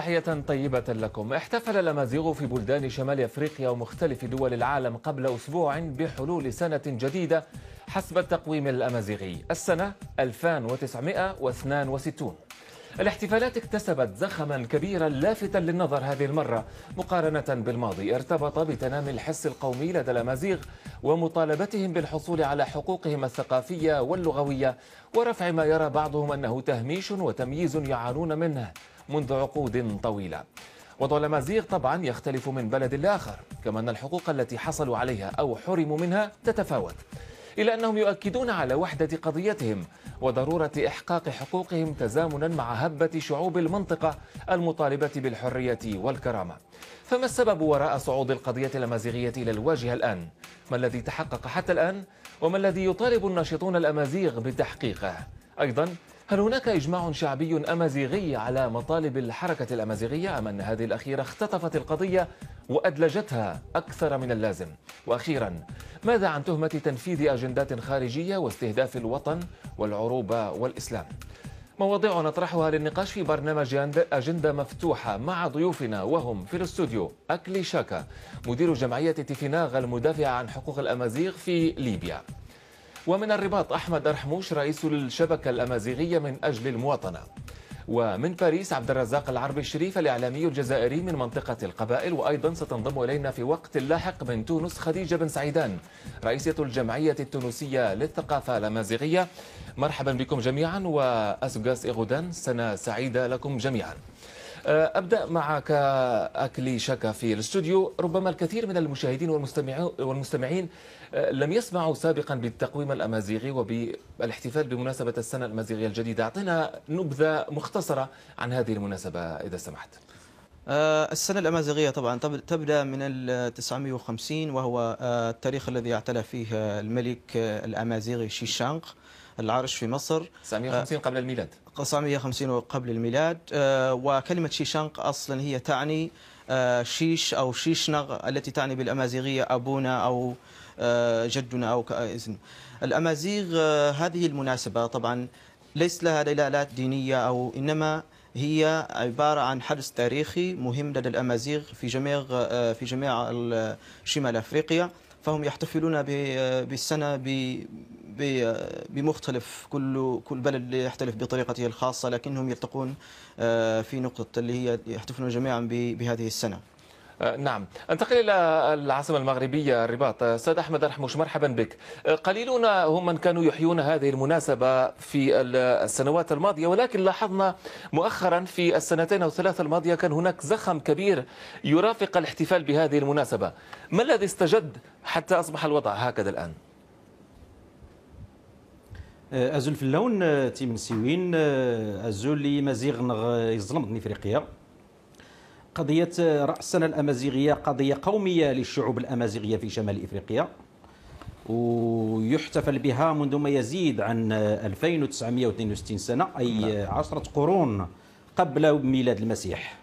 تحية طيبة لكم احتفل الأمازيغ في بلدان شمال أفريقيا ومختلف دول العالم قبل أسبوع بحلول سنة جديدة حسب التقويم الأمازيغي السنة 1962 الاحتفالات اكتسبت زخما كبيرا لافتا للنظر هذه المرة مقارنة بالماضي ارتبط بتنامي الحس القومي لدى الأمازيغ ومطالبتهم بالحصول على حقوقهم الثقافية واللغوية ورفع ما يرى بعضهم أنه تهميش وتمييز يعانون منه منذ عقود طويلة وضع الأمازيغ طبعا يختلف من بلد لآخر كما أن الحقوق التي حصلوا عليها أو حرموا منها تتفاوت إلا أنهم يؤكدون على وحدة قضيتهم وضرورة إحقاق حقوقهم تزامنا مع هبة شعوب المنطقة المطالبة بالحرية والكرامة فما السبب وراء صعود القضية الأمازيغية إلى الواجهة الآن؟ ما الذي تحقق حتى الآن؟ وما الذي يطالب الناشطون الأمازيغ بتحقيقه؟ أيضا هل هناك إجماع شعبي أمازيغي على مطالب الحركة الأمازيغية أم أن هذه الأخيرة اختطفت القضية وأدلجتها أكثر من اللازم وأخيرا ماذا عن تهمة تنفيذ أجندات خارجية واستهداف الوطن والعروبة والإسلام مواضيع نطرحها للنقاش في برنامج أجندة مفتوحة مع ضيوفنا وهم في الاستوديو أكلي شاكا مدير جمعية تيفيناغ المدافعة عن حقوق الأمازيغ في ليبيا ومن الرباط أحمد رحموش رئيس الشبكة الأمازيغية من أجل المواطنة ومن باريس عبد الرزاق العربي الشريف الإعلامي الجزائري من منطقة القبائل وأيضا ستنضم إلينا في وقت لاحق من تونس خديجة بن سعيدان رئيسة الجمعية التونسية للثقافة الأمازيغية مرحبا بكم جميعا وأسجاس إغودان سنة سعيدة لكم جميعا آه، أبدأ معك أكلي شكا في الاستوديو ربما الكثير من المشاهدين والمستمعين آه، لم يسمعوا سابقا بالتقويم الأمازيغي وبالاحتفال بمناسبة السنة الأمازيغية الجديدة اعطينا نبذة مختصرة عن هذه المناسبة إذا سمحت آه، السنة الأمازيغية طبعا تبدأ من 1950 وهو التاريخ الذي اعتلى فيه الملك الأمازيغي شيشانق العرش في مصر 950 آه، قبل الميلاد 950 قبل الميلاد آه، وكلمة شيشانق أصلا هي تعني آه، شيش أو شيشنغ التي تعني بالأمازيغية أبونا أو جدنا أو كأذن الأمازيغ هذه المناسبة طبعا ليس لها دلالات دينية أو إنما هي عبارة عن حدث تاريخي مهم لدى الأمازيغ في جميع في جميع شمال أفريقيا فهم يحتفلون بالسنة بمختلف كل كل بلد يحتلف بطريقته الخاصه لكنهم يلتقون آه، في نقطه اللي هي يحتفلون جميعا بهذه السنه. آه، نعم انتقل الى العاصمه المغربيه الرباط استاذ آه، احمد الحموش مرحبا بك قليلون هم من كانوا يحيون هذه المناسبه في السنوات الماضيه ولكن لاحظنا مؤخرا في السنتين او الثلاثه الماضيه كان هناك زخم كبير يرافق الاحتفال بهذه المناسبه ما الذي استجد حتى اصبح الوضع هكذا الان آه، ازول في اللون آه، سيوين آه، ازول مزيغ نغ يظلم ضمن افريقيا قضيه راس السنه الامازيغيه قضيه قوميه للشعوب الامازيغيه في شمال افريقيا ويحتفل بها منذ ما يزيد عن 2962 سنه اي نعم. عشرة قرون قبل ميلاد المسيح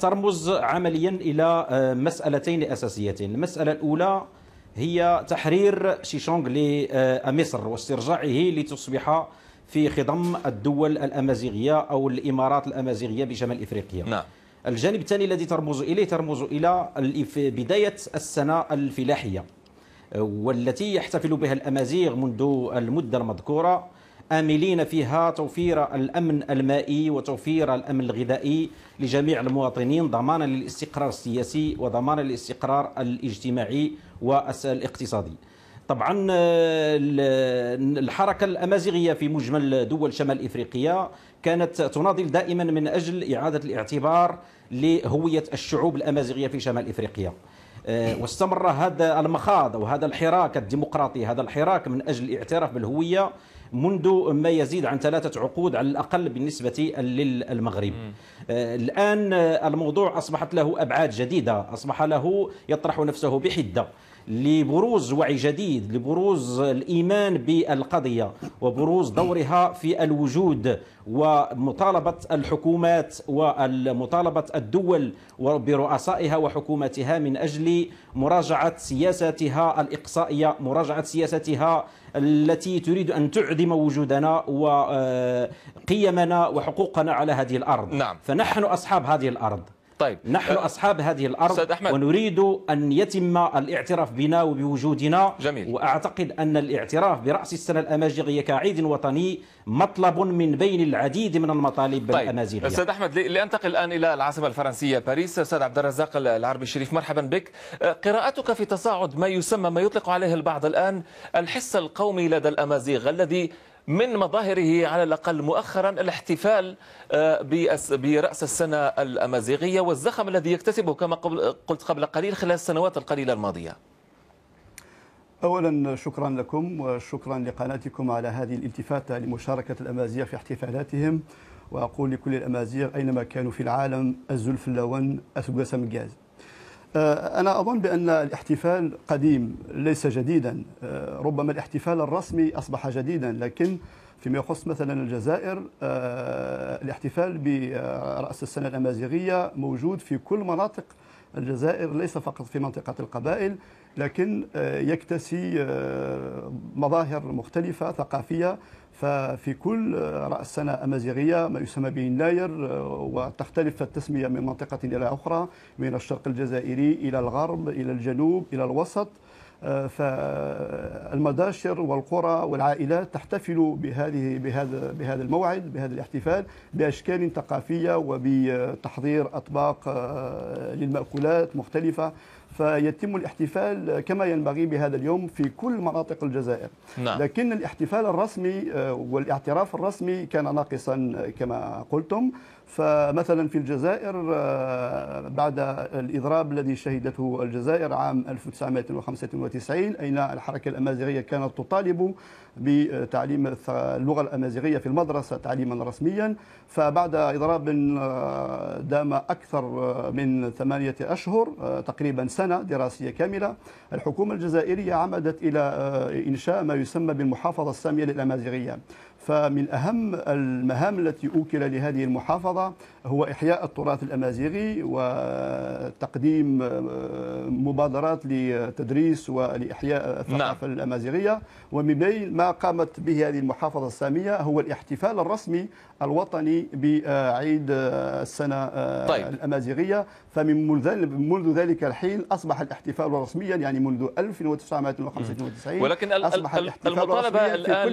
ترمز عمليا الى مسالتين اساسيتين المساله الاولى هي تحرير شيشونغ لمصر واسترجاعه لتصبح في خضم الدول الأمازيغية أو الإمارات الأمازيغية بشمال إفريقيا نعم. الجانب الثاني الذي ترمز إليه ترمز إلى بداية السنة الفلاحية والتي يحتفل بها الأمازيغ منذ المدة المذكورة آملين فيها توفير الأمن المائي وتوفير الأمن الغذائي لجميع المواطنين ضمانا للاستقرار السياسي وضمانا للاستقرار الاجتماعي والاقتصادي طبعا الحركة الأمازيغية في مجمل دول شمال إفريقيا كانت تناضل دائما من أجل إعادة الاعتبار لهوية الشعوب الأمازيغية في شمال إفريقيا آه، واستمر هذا المخاض وهذا الحراك الديمقراطي هذا الحراك من أجل الاعتراف بالهوية منذ ما يزيد عن ثلاثة عقود على الأقل بالنسبة للمغرب آه، الآن آه، الموضوع أصبحت له أبعاد جديدة أصبح له يطرح نفسه بحدة لبروز وعي جديد لبروز الإيمان بالقضية وبروز دورها في الوجود ومطالبة الحكومات ومطالبة الدول برؤسائها وحكوماتها من أجل مراجعة سياساتها الإقصائية مراجعة سياساتها التي تريد أن تعدم وجودنا وقيمنا وحقوقنا على هذه الأرض نعم. فنحن أصحاب هذه الأرض طيب نحن أه، أصحاب هذه الأرض أحمد. ونريد أن يتم الاعتراف بنا وبوجودنا جميل. وأعتقد أن الاعتراف برأس السنة الأمازيغية كعيد وطني مطلب من بين العديد من المطالب طيب. الأمازيغية أستاذ أحمد لأنتقل الآن إلى العاصمة الفرنسية باريس أستاذ عبد الرزاق العربي الشريف مرحبا بك أه، قراءتك في تصاعد ما يسمى ما يطلق عليه البعض الآن الحس القومي لدى الأمازيغ الذي من مظاهره على الأقل مؤخرا الاحتفال آه، برأس السنة الأمازيغية والزخم الذي يكتسبه كما قلت قبل قليل خلال السنوات القليلة الماضية أولا شكرا لكم وشكرا لقناتكم على هذه الالتفاتة لمشاركة الأمازيغ في احتفالاتهم وأقول لكل الأمازيغ أينما كانوا في العالم الزلف اللون أثبسم سمجاز. آه، أنا أظن بأن الاحتفال قديم ليس جديدا آه، ربما الاحتفال الرسمي أصبح جديدا لكن فيما يخص مثلا الجزائر آه، الاحتفال برأس السنة الأمازيغية موجود في كل مناطق الجزائر ليس فقط في منطقة القبائل لكن يكتسي مظاهر مختلفة ثقافية ففي كل رأس سنة أمازيغية ما يسمى بيناير وتختلف التسمية من منطقة إلى أخرى من الشرق الجزائري إلى الغرب إلى الجنوب إلى الوسط فالمداشر والقرى والعائلات تحتفل بهذه بهذا بهذا الموعد بهذا الاحتفال باشكال ثقافيه وبتحضير اطباق آه، للمأكولات مختلفه فيتم الاحتفال كما ينبغي بهذا اليوم في كل مناطق الجزائر نعم. لكن الاحتفال الرسمي آه، والاعتراف الرسمي كان ناقصا آه، كما قلتم فمثلا في الجزائر آه، بعد الإضراب الذي شهدته الجزائر عام 1995 أين الحركة الأمازيغية كانت تطالب بتعليم اللغة الأمازيغية في المدرسة تعليما رسميا فبعد إضراب آه، دام أكثر آه، من ثمانية أشهر تقريبا سنة دراسية كاملة الحكومة الجزائرية عمدت إلى إنشاء ما يسمى بالمحافظة السامية للأمازيغية فمن أهم المهام التي أوكل لهذه المحافظة هو إحياء التراث الأمازيغي وتقديم آه، مبادرات لتدريس ولإحياء الثقافة نعم. الأمازيغية ومن بين ما قامت به هذه المحافظة السامية هو الاحتفال الرسمي الوطني بعيد آه، السنة آه، طيب. الأمازيغية فمن منذ ذلك الحين أصبح الاحتفال رسميا يعني منذ 1995 ولكن أصبح الاحتفال المطالبة الآن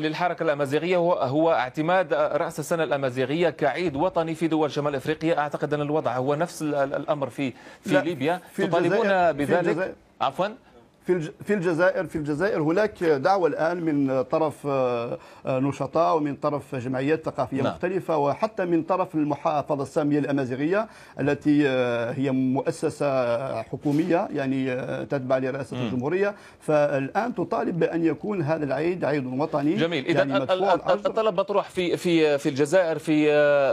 للحركة الأمازيغية هو, هو اعتماد رأس السنة الأمازيغية كعيد الوطني في دول شمال افريقيا اعتقد ان الوضع هو نفس الامر في في ليبيا في تطالبون بذلك عفوا في في الجزائر في الجزائر هناك دعوة الآن من طرف آه، آه، نشطاء ومن طرف جمعيات ثقافية نعم. مختلفة وحتى من طرف المحافظة السامية الأمازيغية التي آه، هي مؤسسة حكومية يعني تتبع لرئاسة م. الجمهورية فالآن تطالب بأن يكون هذا العيد عيد وطني جميل إذا يعني الطلب مطروح في في في الجزائر في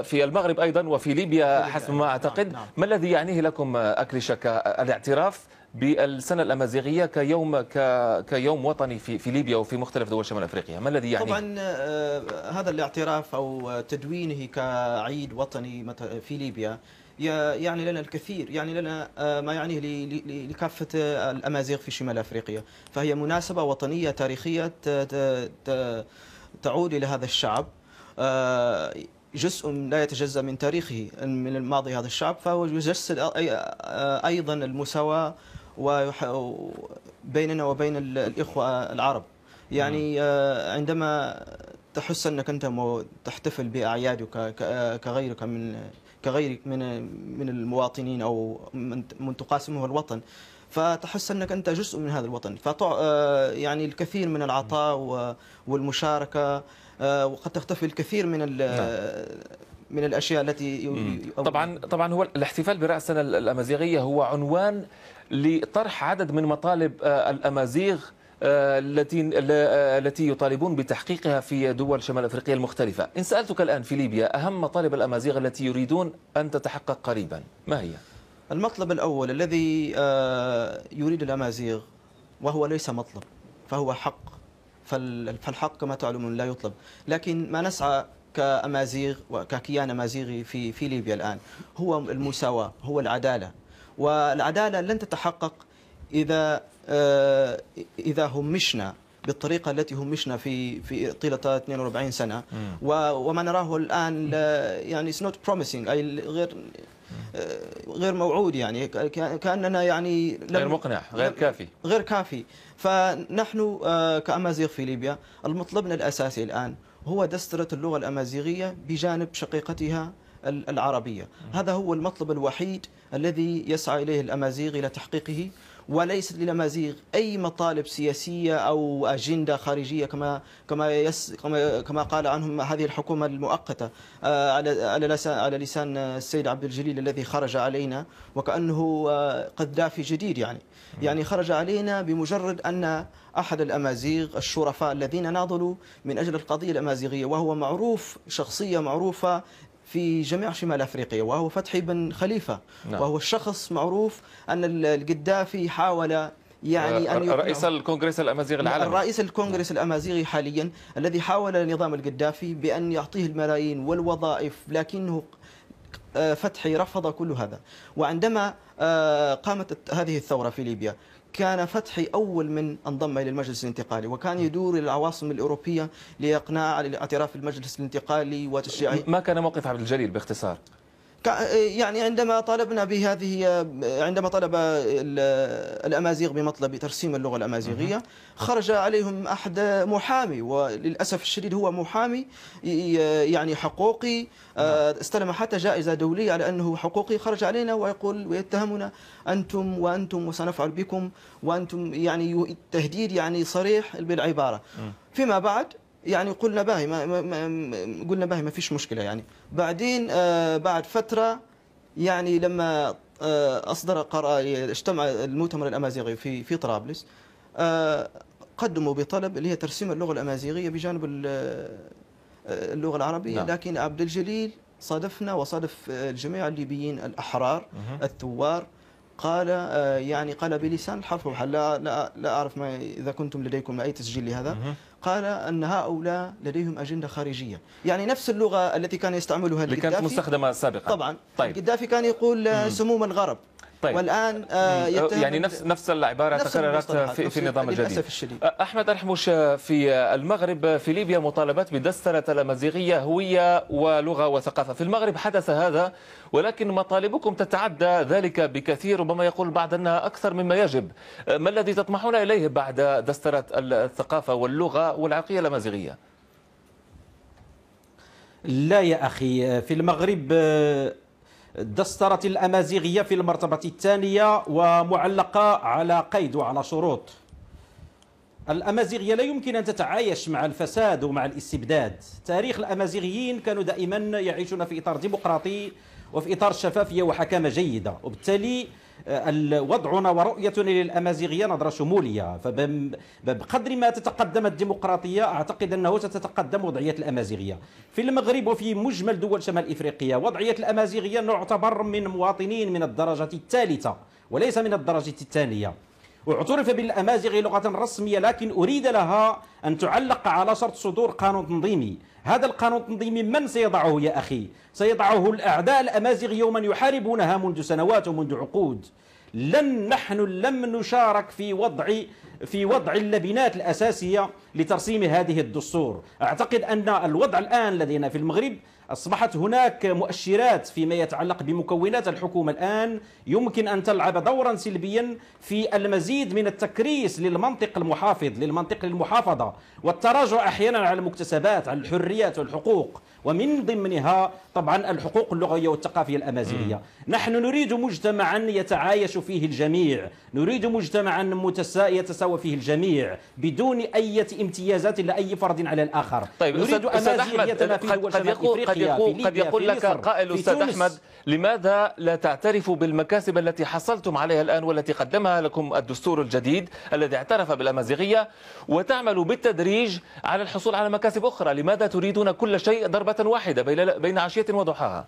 في المغرب أيضا وفي ليبيا حسب ما أعتقد نعم. ما الذي يعنيه لكم أكري شكا الاعتراف بالسنة الأمازيغية كيوم كيوم وطني في في ليبيا وفي مختلف دول شمال أفريقيا ما الذي يعني طبعا آه، هذا الاعتراف أو تدوينه كعيد وطني في ليبيا يعني لنا الكثير يعني لنا آه، ما يعنيه لكافة آه، الأمازيغ في شمال أفريقيا فهي مناسبة وطنية تاريخية تعود إلى هذا الشعب جزء لا يتجزأ من تاريخه من الماضي هذا الشعب فهو يجسد أيضا المساواة بيننا وبين الإخوة العرب يعني نعم. آه، عندما تحس أنك أنت تحتفل بأعيادك آه، كغيرك من كغيرك من من المواطنين أو من تقاسمه الوطن فتحس انك انت جزء من هذا الوطن فتع... آه، يعني الكثير من العطاء نعم. والمشاركه وقد تختفي الكثير من ال... نعم. من الاشياء التي طبعا طبعا هو الاحتفال برأسنا الامازيغيه هو عنوان لطرح عدد من مطالب آه، الأمازيغ آه، التي آه، التي يطالبون بتحقيقها في دول شمال افريقيا المختلفه، ان سالتك الان في ليبيا اهم مطالب الامازيغ التي يريدون ان تتحقق قريبا، ما هي؟ المطلب الاول الذي يريد الامازيغ وهو ليس مطلب فهو حق فالحق كما تعلمون لا يطلب، لكن ما نسعى كامازيغ وككيان امازيغي في في ليبيا الان هو المساواه، هو العداله، والعدالة لن تتحقق إذا آه، إذا همشنا بالطريقه التي همشنا في في طيله 42 سنه وما نراه الان يعني it's نوت promising اي غير آه، غير موعود يعني كاننا يعني غير مقنع غير كافي غير كافي فنحن آه، كامازيغ في ليبيا المطلب الاساسي الان هو دستره اللغه الامازيغيه بجانب شقيقتها العربية هذا هو المطلب الوحيد الذي يسعى إليه الأمازيغ إلى تحقيقه وليس للامازيغ اي مطالب سياسيه او اجنده خارجيه كما كما يس كما, كما قال عنهم هذه الحكومه المؤقته آه، على على على لسان السيد عبد الجليل الذي خرج علينا وكانه آه، قذافي جديد يعني يعني خرج علينا بمجرد ان احد الامازيغ الشرفاء الذين ناضلوا من اجل القضيه الامازيغيه وهو معروف شخصيه معروفه في جميع شمال افريقيا وهو فتحي بن خليفه نعم. وهو الشخص معروف ان القدافي حاول يعني آه، ان رئيس الكونغرس الامازيغي نعم، العالمي رئيس الكونغرس نعم. الامازيغي حاليا الذي حاول نظام القدافي بان يعطيه الملايين والوظائف لكنه آه، فتحي رفض كل هذا وعندما آه، قامت هذه الثوره في ليبيا كان فتحي أول من انضم إلى المجلس الانتقالي وكان يدور إلى العواصم الأوروبية لإقناع الاعتراف بالمجلس الانتقالي والتشجيعي ما كان موقف عبد الجليل باختصار؟ يعني عندما طالبنا بهذه عندما طلب الامازيغ بمطلب ترسيم اللغه الامازيغيه خرج عليهم احد محامي وللاسف الشديد هو محامي يعني حقوقي آه، نعم. استلم حتى جائزه دوليه على انه حقوقي خرج علينا ويقول ويتهمنا انتم وانتم وسنفعل بكم وانتم يعني تهديد يعني صريح بالعباره فيما بعد يعني قلنا باهي ما قلنا باهي ما فيش مشكله يعني بعدين آه، بعد فتره يعني لما آه، اصدر قرار اجتمع المؤتمر الامازيغي في في طرابلس آه، قدموا بطلب اللي هي ترسيم اللغه الامازيغيه بجانب اللغه العربيه نعم. لكن عبد الجليل صادفنا وصادف الجميع الليبيين الاحرار الثوار قال آه، يعني قال بلسان الحرف لا, لا, لا أعرف ما إذا كنتم لديكم أي تسجيل لهذا قال أن هؤلاء لديهم أجندة خارجية يعني نفس اللغة التي كان يستعملها القدافي اللي كانت مستخدمة سابقا طبعا طيب. القدافي كان يقول آه، سموم الغرب طيب. والان آه، يعني نفس نفس العباره تكررت في, في النظام الجديد للاسف الشديد احمد الحموش آه، في المغرب آه، في ليبيا مطالبات بدستره الأمازيغية هوية ولغة وثقافة في المغرب حدث هذا ولكن مطالبكم تتعدى ذلك بكثير ربما يقول بعض أنها أكثر مما يجب ما الذي تطمحون إليه بعد دسترة الثقافة واللغة والعرقية الأمازيغية لا يا أخي في المغرب دسترت الأمازيغية في المرتبة الثانية ومعلقة على قيد وعلى شروط الأمازيغية لا يمكن أن تتعايش مع الفساد ومع الاستبداد تاريخ الأمازيغيين كانوا دائما يعيشون في إطار ديمقراطي وفي إطار شفافية وحكامة جيدة وبالتالي آه، وضعنا ورؤيتنا للأمازيغية نظرة شمولية فبقدر ما تتقدم الديمقراطية أعتقد أنه ستتقدم وضعية الأمازيغية في المغرب وفي مجمل دول شمال إفريقيا وضعية الأمازيغية نعتبر من مواطنين من الدرجة الثالثة وليس من الدرجة الثانية واعترف بالأمازيغي لغة رسمية لكن أريد لها أن تعلق على شرط صدور قانون تنظيمي هذا القانون التنظيمي من سيضعه يا أخي سيضعه الأعداء الأمازيغ يوما يحاربونها منذ سنوات ومنذ عقود لن نحن لم نشارك في وضع في وضع اللبنات الأساسية لترسيم هذه الدستور أعتقد أن الوضع الآن لدينا في المغرب أصبحت هناك مؤشرات فيما يتعلق بمكونات الحكومة الآن يمكن أن تلعب دورا سلبيا في المزيد من التكريس للمنطق المحافظ للمنطق المحافظة والتراجع أحيانا على المكتسبات على الحريات والحقوق ومن ضمنها طبعا الحقوق اللغوية والثقافية الأمازيغية نحن نريد مجتمعا يتعايش فيه الجميع نريد مجتمعا يتساوى فيه الجميع بدون أي امتيازات لأي فرد على الآخر طيب نريد احمد في دول قد يقول, قد يقول, قد يقول لك قائل أستاذ أحمد لماذا لا تعترف بالمكاسب التي حصلتم عليها الآن والتي قدمها لكم الدستور الجديد الذي اعترف بالأمازيغية وتعمل بالتدريج على الحصول على مكاسب أخرى لماذا تريدون كل شيء ضربة واحدة بين عشية وضحاها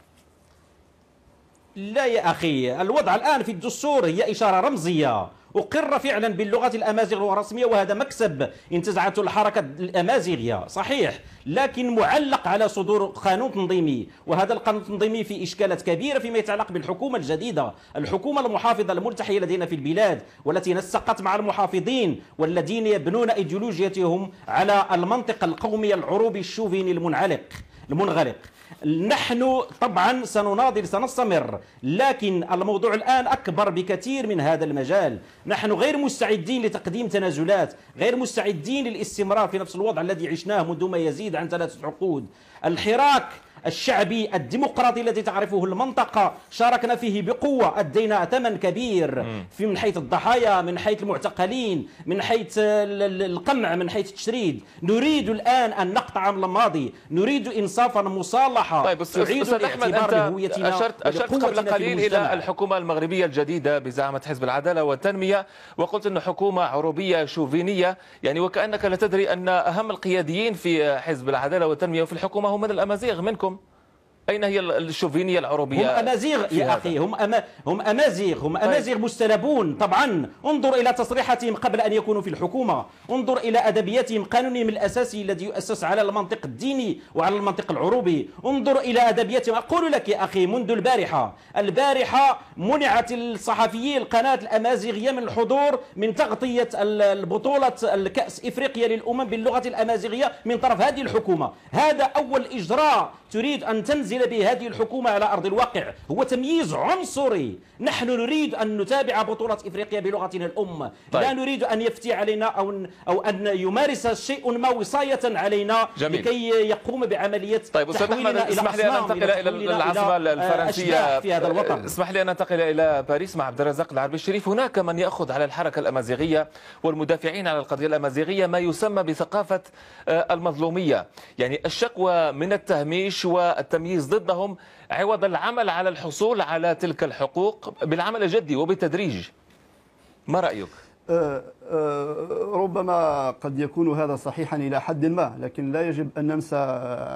لا يا أخي الوضع الآن في الدستور هي إشارة رمزية أقر فعلا باللغة الأمازيغ الرسمية وهذا مكسب انتزعته الحركة الأمازيغية صحيح لكن معلق على صدور قانون تنظيمي وهذا القانون التنظيمي في إشكالات كبيرة فيما يتعلق بالحكومة الجديدة الحكومة المحافظة الملتحية لدينا في البلاد والتي نسقت مع المحافظين والذين يبنون إيديولوجيتهم على المنطق القومي العروبي الشوفيني المنعلق المنغلق نحن طبعا سنناضل سنستمر لكن الموضوع الآن أكبر بكثير من هذا المجال نحن غير مستعدين لتقديم تنازلات غير مستعدين للاستمرار في نفس الوضع الذي عشناه منذ ما يزيد عن ثلاثة عقود الحراك الشعبي الديمقراطي الذي تعرفه المنطقة شاركنا فيه بقوة أدينا ثمن كبير في من حيث الضحايا من حيث المعتقلين من حيث القمع من حيث التشريد نريد الآن أن نقطع عن الماضي نريد إنصافا مصالحة طيب أستاذ أحمد بهويتنا أشرت, أشرت قبل قليل إلى الحكومة المغربية الجديدة بزعامة حزب العدالة والتنمية وقلت أن حكومة عروبية شوفينية يعني وكأنك لا تدري أن أهم القياديين في حزب العدالة والتنمية وفي الحكومة هم من الأمازيغ منكم أين هي الشوفينية العربية هم أمازيغ يا أخي هم, أما هم أمازيغ هم طيب. أمازيغ مستلبون طبعا انظر إلى تصريحاتهم قبل أن يكونوا في الحكومة انظر إلى أدبياتهم قانونهم الأساسي الذي يؤسس على المنطق الديني وعلى المنطق العروبي انظر إلى أدبياتهم أقول لك يا أخي منذ البارحة البارحة منعت الصحفيين القناة الأمازيغية من الحضور من تغطية البطولة الكأس إفريقيا للأمم باللغة الأمازيغية من طرف هذه الحكومة هذا أول إجراء تريد أن تنزل تنزل به هذه الحكومة على أرض الواقع هو تمييز عنصري نحن نريد أن نتابع بطولة إفريقيا بلغتنا الأم طيب. لا نريد أن يفتي علينا أو, أو أن يمارس شيء ما وصاية علينا جميل. لكي يقوم بعملية طيب أستاذ أحمد اسمح لي أن أنتقل إلى العاصمة الفرنسية في هذا الوطن اسمح لي أن أنتقل إلى باريس مع عبد الرزاق العربي الشريف هناك من يأخذ على الحركة الأمازيغية والمدافعين على القضية الأمازيغية ما يسمى بثقافة آه، المظلومية يعني الشكوى من التهميش والتمييز ضدهم عوض العمل على الحصول على تلك الحقوق بالعمل الجدي وبالتدريج ما رأيك؟ أه، أه، ربما قد يكون هذا صحيحا إلى حد ما لكن لا يجب أن ننسى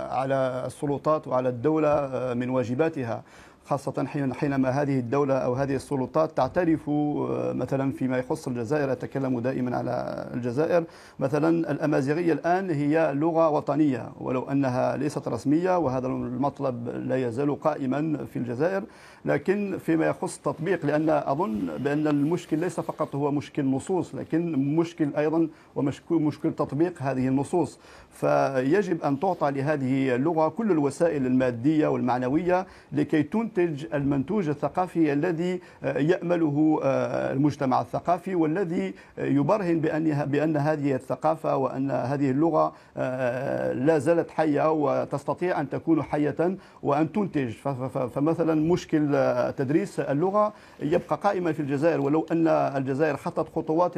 على السلطات وعلى الدولة أه، من واجباتها خاصة حينما هذه الدولة أو هذه السلطات تعترف آه، مثلا فيما يخص الجزائر أتكلم دائما على الجزائر مثلا الأمازيغية الآن هي لغة وطنية ولو أنها ليست رسمية وهذا المطلب لا يزال قائما في الجزائر لكن فيما يخص التطبيق لأن أظن بأن المشكل ليس فقط هو مشكل نصوص لكن مشكل أيضا ومشكل تطبيق هذه النصوص فيجب أن تعطى لهذه اللغة كل الوسائل المادية والمعنوية لكي تنتج المنتوج الثقافي الذي يأمله آه، المجتمع الثقافي والذي يبرهن بأن بأن هذه الثقافة وأن هذه اللغة آه، لا زالت حية وتستطيع أن تكون حية وأن تنتج فمثلا مشكل تدريس اللغة يبقى قائما في الجزائر ولو أن الجزائر خطت خطوات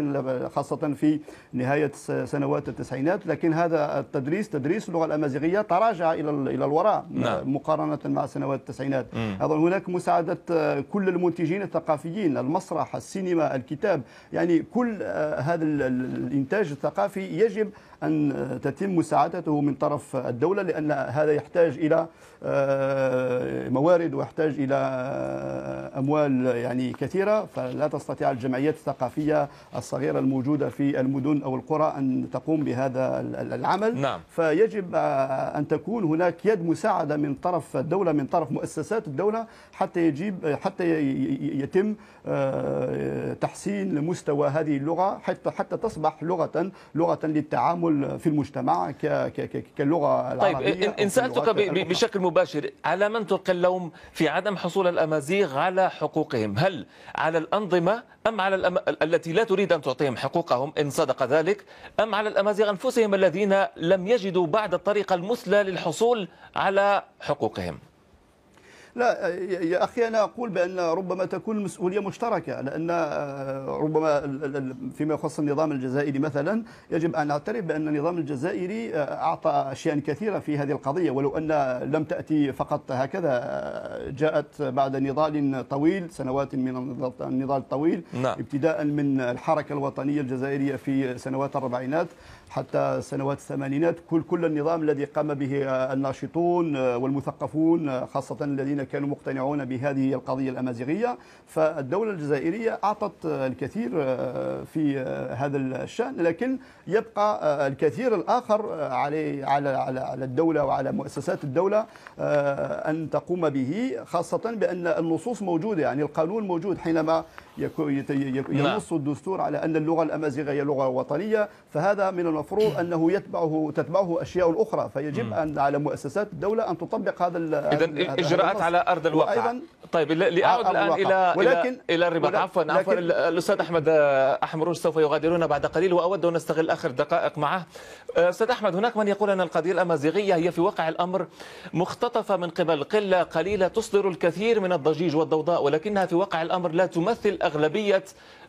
خاصة في نهاية سنوات التسعينات لكن هذا التدريس تدريس اللغة الأمازيغية تراجع إلى إلى الوراء نعم. مقارنة مع سنوات التسعينات أيضا هناك مساعدة كل المنتجين الثقافيين المسرح السينما الكتاب يعني كل آه، هذا الإنتاج الثقافي يجب أن تتم مساعدته من طرف الدولة لأن هذا يحتاج إلى آه، موارد ويحتاج إلى آه، أموال يعني كثيرة فلا تستطيع الجمعيات الثقافية الصغيرة الموجودة في المدن أو القرى أن تقوم بهذا العمل نعم. فيجب آه، أن تكون هناك يد مساعدة من طرف الدولة من طرف مؤسسات الدولة حتى يجيب حتى يتم تحسين مستوى هذه اللغة حتى حتى تصبح لغة لغة للتعامل التعامل في المجتمع كاللغه طيب، العربيه طيب ان سالتك بشكل مباشر على من تلقي اللوم في عدم حصول الامازيغ على حقوقهم هل على الانظمه ام على الأم... التي لا تريد ان تعطيهم حقوقهم ان صدق ذلك ام على الامازيغ انفسهم الذين لم يجدوا بعد الطريقه المثلى للحصول على حقوقهم لا يا أخي أنا أقول بأن ربما تكون المسؤولية مشتركة لأن آه، ربما فيما يخص النظام الجزائري مثلا يجب أن نعترف بأن النظام الجزائري آه، أعطى أشياء كثيرة في هذه القضية ولو أن لم تأتي فقط هكذا آه، جاءت بعد نضال طويل سنوات من النضال الطويل نعم. ابتداء من الحركة الوطنية الجزائرية في سنوات الأربعينات حتى سنوات الثمانينات كل كل النظام الذي قام به الناشطون والمثقفون خاصة الذين كانوا مقتنعون بهذه القضية الأمازيغية فالدولة الجزائرية أعطت الكثير آه، في هذا الشأن لكن يبقى آه، الكثير الآخر آه، علي على على, على الدولة وعلى مؤسسات الدولة أن تقوم به خاصة بأن النصوص موجودة يعني القانون موجود حينما نعم. ينص الدستور على أن اللغة الأمازيغية لغة وطنية فهذا من المفروض أنه يتبعه تتبعه أشياء أخرى فيجب أن على مؤسسات الدولة أن تطبق هذا إذا إجراءات على أرض الواقع وأيضا طيب لأعود الآن إلى ولكن إلى الرباط عفوا عفوا الأستاذ أحمد آه، أحمروش سوف يغادرنا بعد قليل وأود أن أستغل آخر دقائق معه آه، أستاذ أحمد هناك من يقول أن القضية الأمازيغية هي في واقع الأمر مختطفة من قبل قلة قليلة تصدر الكثير من الضجيج والضوضاء ولكنها في واقع الأمر لا تمثل أغلبية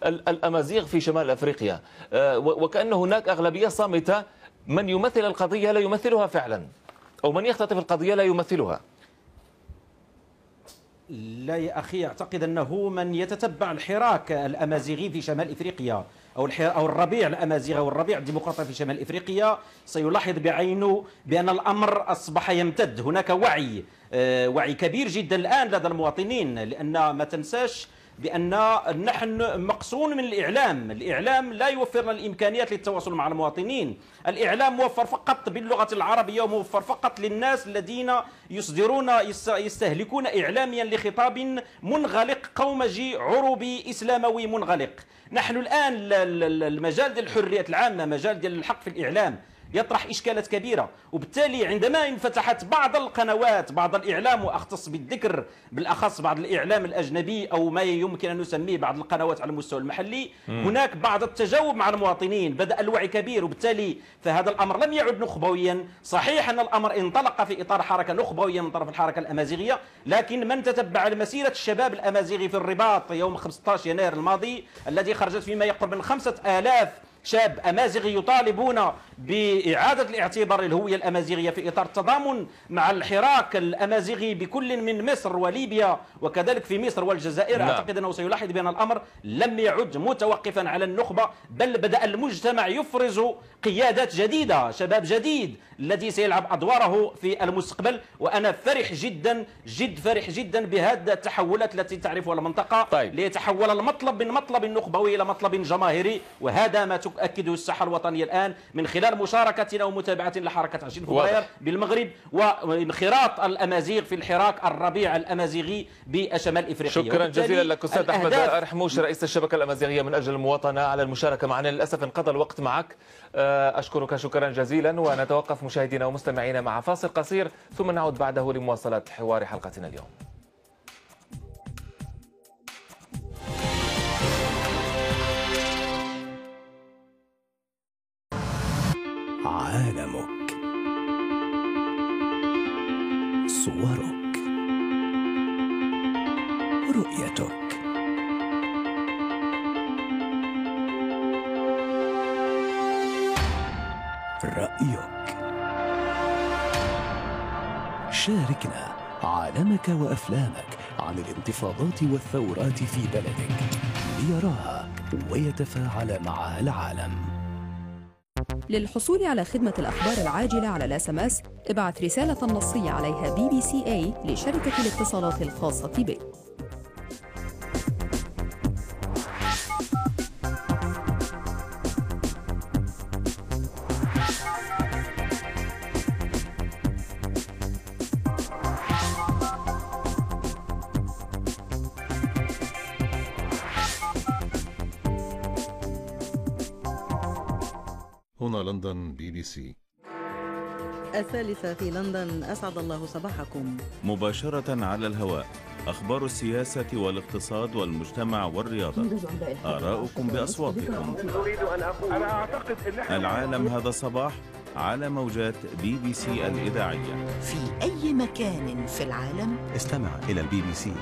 الأمازيغ في شمال أفريقيا آه، وكأن هناك أغلبية صامتة من يمثل القضية لا يمثلها فعلا أو من يختطف القضية لا يمثلها لا يا أخي أعتقد أنه من يتتبع الحراك الأمازيغي في شمال إفريقيا أو أو الربيع الأمازيغي أو الربيع الديمقراطي في شمال إفريقيا سيلاحظ بعينه بأن الأمر أصبح يمتد هناك وعي آه، وعي كبير جدا الآن لدى المواطنين لأن ما تنساش بأن نحن مقصون من الإعلام الإعلام لا يوفر الإمكانيات للتواصل مع المواطنين الإعلام موفر فقط باللغة العربية وموفر فقط للناس الذين يصدرون يستهلكون إعلاميا لخطاب منغلق قومجي عروبي إسلاموي منغلق نحن الآن المجال ديال الحريات العامة مجال ديال الحق في الإعلام يطرح إشكالات كبيرة وبالتالي عندما انفتحت بعض القنوات بعض الإعلام وأختص بالذكر بالأخص بعض الإعلام الأجنبي أو ما يمكن أن نسميه بعض القنوات على المستوى المحلي م. هناك بعض التجاوب مع المواطنين بدأ الوعي كبير وبالتالي فهذا الأمر لم يعد نخبويا صحيح أن الأمر انطلق في إطار حركة نخبوية من طرف الحركة الأمازيغية لكن من تتبع مسيرة الشباب الأمازيغي في الرباط يوم 15 يناير الماضي الذي خرجت فيما يقرب من 5000 شاب أمازيغي يطالبون بإعادة الاعتبار للهوية الأمازيغية في إطار التضامن مع الحراك الأمازيغي بكل من مصر وليبيا وكذلك في مصر والجزائر لا. نعم. أعتقد أنه سيلاحظ بأن الأمر لم يعد متوقفا على النخبة بل بدأ المجتمع يفرز قيادات جديدة شباب جديد الذي سيلعب أدواره في المستقبل وأنا فرح جدا جد فرح جدا بهذه التحولات التي تعرفها المنطقة طيب. ليتحول المطلب من مطلب نخبوي إلى مطلب جماهيري وهذا ما تك تؤكده الساحه الوطنيه الان من خلال مشاركتنا ومتابعتنا لحركه 20 فبراير بالمغرب وانخراط الامازيغ في الحراك الربيع الامازيغي بشمال افريقيا شكرا جزيلا لك استاذ احمد رحموش رئيس الشبكه الامازيغيه من اجل المواطنه على المشاركه معنا للاسف انقضى الوقت معك آه، اشكرك شكرا جزيلا ونتوقف مشاهدينا ومستمعينا مع فاصل قصير ثم نعود بعده لمواصله حوار حلقتنا اليوم أغانيك وأفلامك عن الانتفاضات والثورات في بلدك ليراها ويتفاعل معها العالم للحصول على خدمة الأخبار العاجلة على الاس ام اس ابعث رسالة نصية عليها بي بي سي اي لشركة الاتصالات الخاصة بك سي الثالثة في لندن أسعد الله صباحكم مباشرة على الهواء أخبار السياسة والاقتصاد والمجتمع والرياضة آراؤكم بأصواتكم العالم هذا الصباح على موجات بي بي سي الإذاعية في أي مكان في العالم استمع إلى البي بي سي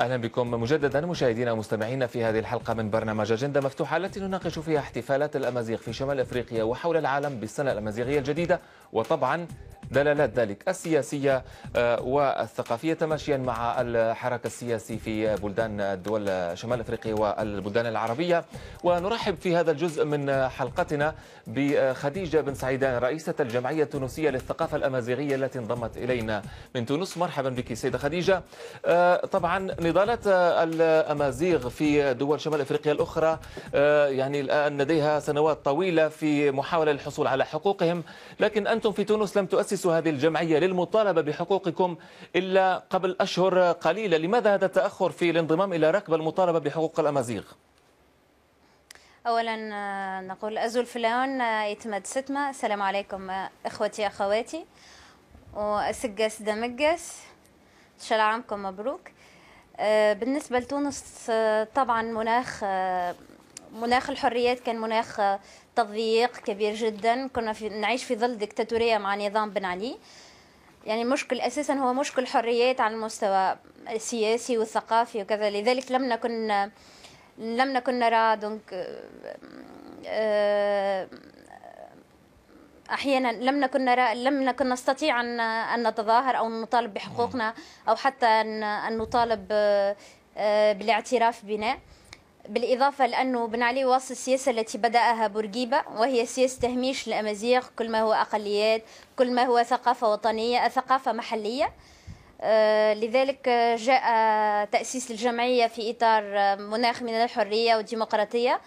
اهلا بكم مجددا مشاهدينا ومستمعينا في هذه الحلقه من برنامج اجنده مفتوحه التي نناقش فيها احتفالات الامازيغ في شمال افريقيا وحول العالم بالسنه الامازيغيه الجديده وطبعا دلالات ذلك السياسية آه، والثقافية تماشيا مع الحراك السياسي في بلدان الدول شمال أفريقيا والبلدان العربية ونرحب في هذا الجزء من حلقتنا بخديجة بن سعيدان رئيسة الجمعية التونسية للثقافة الأمازيغية التي انضمت إلينا من تونس مرحبا بك سيدة خديجة آه، طبعا نضالات الأمازيغ في دول شمال أفريقيا الأخرى آه، يعني الآن لديها سنوات طويلة في محاولة للحصول على حقوقهم لكن أنتم في تونس لم تؤسس مؤسس هذه الجمعية للمطالبة بحقوقكم إلا قبل أشهر قليلة لماذا هذا التأخر في الانضمام إلى ركبة المطالبة بحقوق الأمازيغ؟ اولا آه، نقول ازول فلان آه، يتمد ستمه السلام عليكم آه، اخوتي اخواتي واسقس دمقس ان شاء الله عامكم مبروك بالنسبه لتونس طبعا مناخ مناخ الحريات كان مناخ تضييق كبير جدا كنا في نعيش في ظل ديكتاتورية مع نظام بن علي يعني المشكل أساسا هو مشكل حريات على المستوى السياسي والثقافي وكذا لذلك لم نكن لم نكن نرى دونك آه، احيانا لم نكن نرى لم نكن نستطيع ان نتظاهر او نطالب بحقوقنا او حتى ان نطالب آه، بالاعتراف بنا بالإضافة لأنه بن علي واصل السياسة التي بدأها بورقيبة وهي سياسة تهميش الأمازيغ كل ما هو أقليات كل ما هو ثقافة وطنية ثقافة محلية آه، لذلك جاء تأسيس الجمعية في إطار مناخ من الحرية والديمقراطية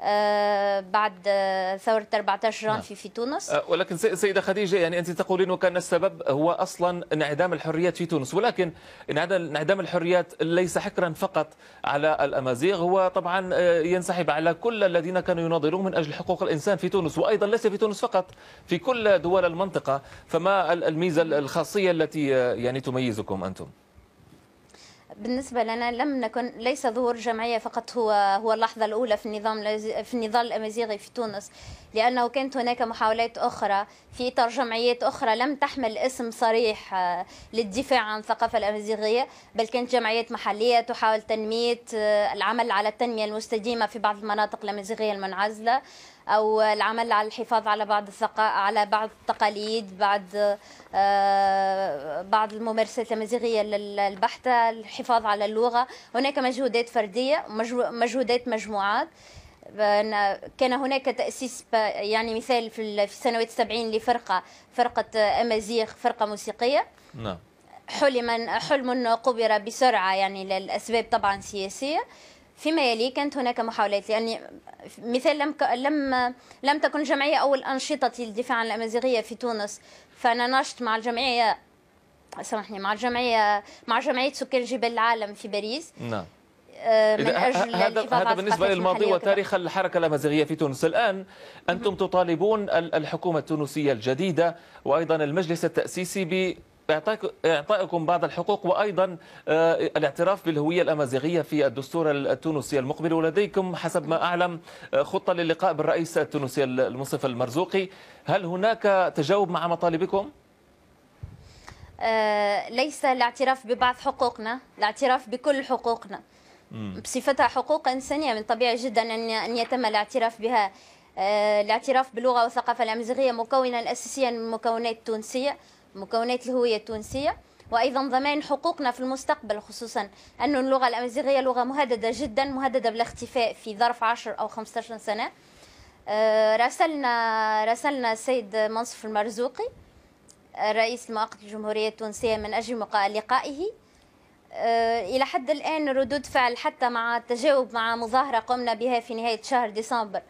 آه، بعد آه، ثورة 14 جانفي نعم. في تونس آه، ولكن سيدة خديجة يعني أنت تقولين وكان السبب هو أصلا انعدام الحريات في تونس ولكن انعدام الحريات ليس حكرا فقط على الأمازيغ هو طبعا ينسحب على كل الذين كانوا يناضلون من أجل حقوق الإنسان في تونس وأيضا ليس في تونس فقط في كل دول المنطقة فما الميزة الخاصية التي يعني تميزكم أنتم بالنسبة لنا لم نكن ليس ظهور جمعية فقط هو هو اللحظة الأولى في النظام في النضال الأمازيغي في تونس لأنه كانت هناك محاولات أخرى في إطار جمعيات أخرى لم تحمل اسم صريح آه، للدفاع عن الثقافة الأمازيغية بل كانت جمعيات محلية تحاول تنمية آه، العمل على التنمية المستديمة في بعض المناطق الأمازيغية المنعزلة او العمل على الحفاظ على بعض الثقا على بعض التقاليد بعض آه، بعض الممارسات الامازيغيه البحته الحفاظ على اللغه هناك مجهودات فرديه مجهودات مجموعات كان هناك تأسيس يعني مثال في سنوات السبعين لفرقة فرقة أمازيغ فرقة موسيقية نعم حلم حلم قبر بسرعة يعني للأسباب طبعا سياسية فيما يلي كانت هناك محاولات يعني مثال لم لم لم تكن جمعيه اول انشطه للدفاع عن الامازيغيه في تونس فانا ناشط مع الجمعيه سامحني مع الجمعيه مع جمعيه سكان جبال العالم في باريس نعم آه، من اجل هذا, هذا بالنسبه للماضي وتاريخ الحركه الامازيغيه في تونس الان انتم تطالبون الحكومه التونسيه الجديده وايضا المجلس التاسيسي إعطائكم بعض الحقوق وأيضا آه، الاعتراف بالهوية الأمازيغية في الدستور التونسي المقبل ولديكم حسب ما أعلم آه، خطة للقاء بالرئيس التونسي المصطفى المرزوقي هل هناك تجاوب مع مطالبكم؟ آه، ليس الاعتراف ببعض حقوقنا الاعتراف بكل حقوقنا بصفتها حقوق إنسانية من طبيعي جدا أن يتم الاعتراف بها الاعتراف باللغة والثقافة الأمازيغية مكونة اساسيا من مكونات تونسيه مكونات الهوية التونسية وايضا ضمان حقوقنا في المستقبل خصوصا ان اللغه الامازيغيه لغه مهدده جدا مهدده بالاختفاء في ظرف 10 او 15 سنه آه، راسلنا راسلنا السيد منصف المرزوقي آه، رئيس مؤقت الجمهوريه التونسيه من اجل لقائه آه، الى حد الان ردود فعل حتى مع التجاوب مع مظاهره قمنا بها في نهايه شهر ديسمبر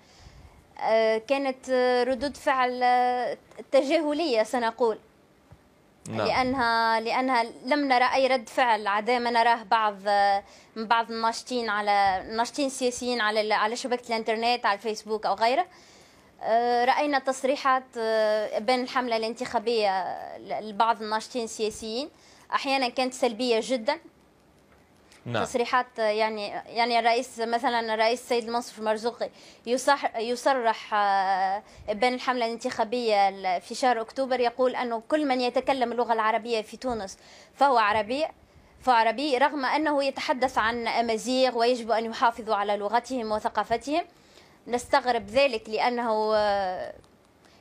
كانت ردود فعل تجاهليه سنقول نعم. لانها لانها لم نرى اي رد فعل عدا ما نراه بعض من بعض الناشطين على الناشطين السياسيين على على شبكه الانترنت على الفيسبوك او غيره آه، راينا تصريحات آه، بين الحمله الانتخابيه لبعض الناشطين السياسيين احيانا كانت سلبيه جدا نعم. تصريحات يعني يعني الرئيس مثلا الرئيس السيد منصور مرزوقي يصح يصرح آه، بين الحمله الانتخابيه في شهر اكتوبر يقول انه كل من يتكلم اللغه العربيه في تونس فهو عربي فعربي رغم انه يتحدث عن امازيغ ويجب ان يحافظوا على لغتهم وثقافتهم نستغرب ذلك لانه آه،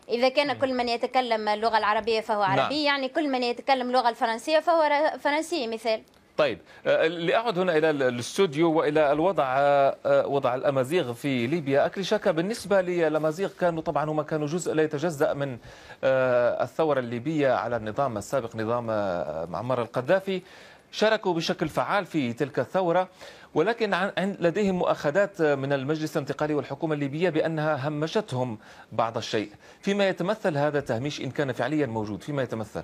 إذا كان كل من يتكلم اللغة العربية فهو عربي نعم. يعني كل من يتكلم اللغة الفرنسية فهو فرنسي مثال طيب آه، لاعد هنا الى الاستوديو والى الوضع آه، آه، وضع الامازيغ في ليبيا اكل شاكا بالنسبه للامازيغ كانوا طبعا هم كانوا جزء لا يتجزا من الثوره الليبيه على النظام السابق نظام معمر القذافي شاركوا بشكل فعال في تلك الثوره ولكن لديهم مؤاخذات من المجلس الانتقالي والحكومه الليبيه بانها همشتهم بعض الشيء فيما يتمثل هذا التهميش ان كان فعليا موجود فيما يتمثل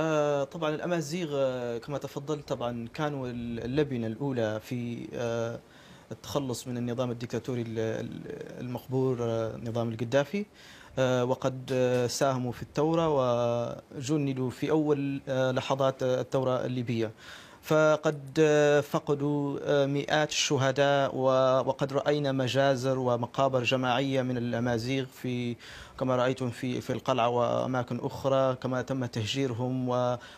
آه طبعا الامازيغ آه، كما تفضلت طبعا كانوا اللبنه الاولى في آه التخلص من النظام الدكتاتوري المقبور آه، نظام القدافي آه، وقد ساهموا في الثورة وجندوا في أول لحظات الثورة الليبية فقد فقدوا آه، مئات الشهداء وقد رأينا مجازر ومقابر جماعية من الأمازيغ في كما رأيتم في في القلعة وأماكن أخرى كما تم تهجيرهم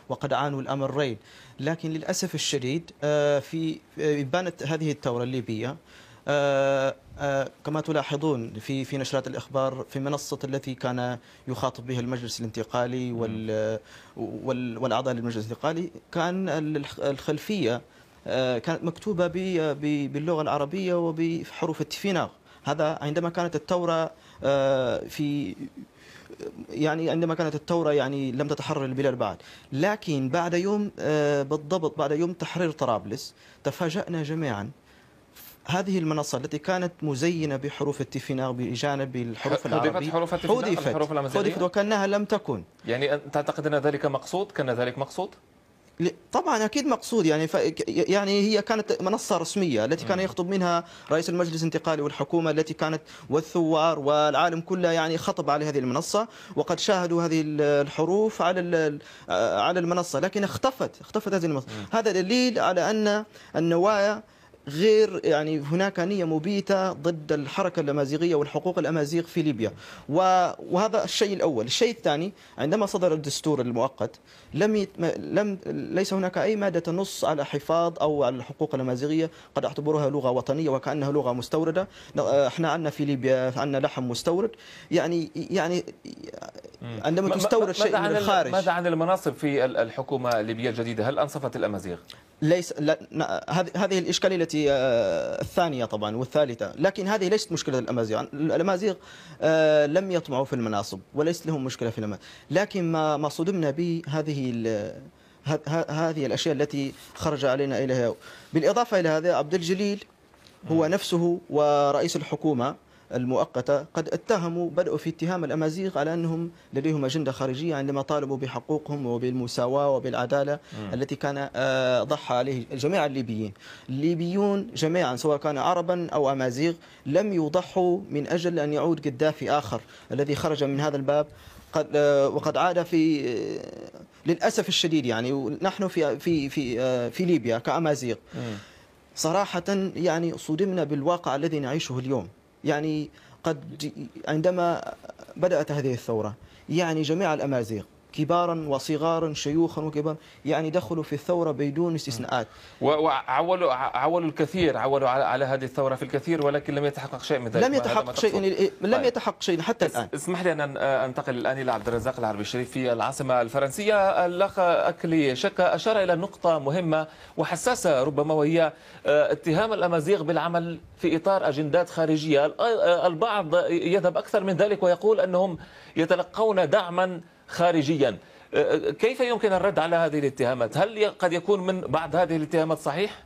وقد عانوا الأمرين لكن للأسف الشديد آه، في آه، بانت هذه الثورة الليبية آه، آه، كما تلاحظون في في نشرات الاخبار في منصه التي كان يخاطب بها المجلس الانتقالي وال والاعضاء للمجلس الانتقالي كان الخلفيه آه، كانت مكتوبه باللغه العربيه وبحروف التفينغ هذا عندما كانت الثوره في يعني عندما كانت الثورة يعني لم تتحرر البلاد بعد لكن بعد يوم بالضبط بعد يوم تحرير طرابلس تفاجأنا جميعا هذه المنصة التي كانت مزينة بحروف التفناغ بجانب الحروف العربية حذفت حروف التفناغ حذفت الأمازيغية حذفت وكأنها لم تكن يعني تعتقد أن ذلك مقصود كان ذلك مقصود؟ طبعا اكيد مقصود يعني ف... يعني هي كانت منصه رسميه التي كان يخطب منها رئيس المجلس الانتقالي والحكومه التي كانت والثوار والعالم كله يعني خطب على هذه المنصه وقد شاهدوا هذه الحروف على على المنصه لكن اختفت اختفت هذه المنصه هذا دليل على ان النوايا غير يعني هناك نية مبيتة ضد الحركة الأمازيغية والحقوق الأمازيغ في ليبيا وهذا الشيء الأول الشيء الثاني عندما صدر الدستور المؤقت لم لم ليس هناك أي مادة تنص على حفاظ أو على الحقوق الأمازيغية قد اعتبروها لغة وطنية وكأنها لغة مستوردة آه، احنا عندنا في ليبيا عندنا لحم مستورد يعني يعني عندما تستورد شيء من الخارج ماذا عن المناصب في الحكومة الليبية الجديدة هل أنصفت الأمازيغ؟ ليس هذه هذه الاشكاليه التي آه، الثانيه طبعا والثالثه لكن هذه ليست مشكله الامازيغ الامازيغ آه، لم يطمعوا في المناصب وليس لهم مشكله في المناصب لكن ما ما صدمنا به هذه هذه الاشياء التي خرج علينا اليها بالاضافه الى هذا عبد الجليل هو نفسه ورئيس الحكومه المؤقتة قد اتهموا بدأوا في اتهام الأمازيغ على أنهم لديهم أجندة خارجية عندما طالبوا بحقوقهم وبالمساواة وبالعدالة م. التي كان آه، ضحى عليه جميع الليبيين الليبيون جميعا سواء كان عربا أو أمازيغ لم يضحوا من أجل أن يعود قدافي آخر الذي خرج من هذا الباب قد آه، وقد عاد في آه، للاسف الشديد يعني نحن في في في في ليبيا كامازيغ صراحه يعني صدمنا بالواقع الذي نعيشه اليوم يعني قد عندما بدأت هذه الثورة يعني جميع الأمازيغ كبارا وصغارا شيوخا وكبارا يعني دخلوا في الثورة بدون استثناءات وعولوا عولوا الكثير عولوا على هذه الثورة في الكثير ولكن لم يتحقق شيء من ذلك لم يتحقق شيء إيه، لم طيب. يتحقق شيء حتى الآن اسمح لي أن أنتقل الآن إلى عبد الرزاق العربي الشريف في العاصمة الفرنسية الأخ أكلي شكا أشار إلى نقطة مهمة وحساسة ربما وهي آه، اتهام الأمازيغ بالعمل في إطار أجندات خارجية آه، البعض يذهب أكثر من ذلك ويقول أنهم يتلقون دعما خارجيا أه، أه، كيف يمكن الرد على هذه الاتهامات هل قد يكون من بعض هذه الاتهامات صحيح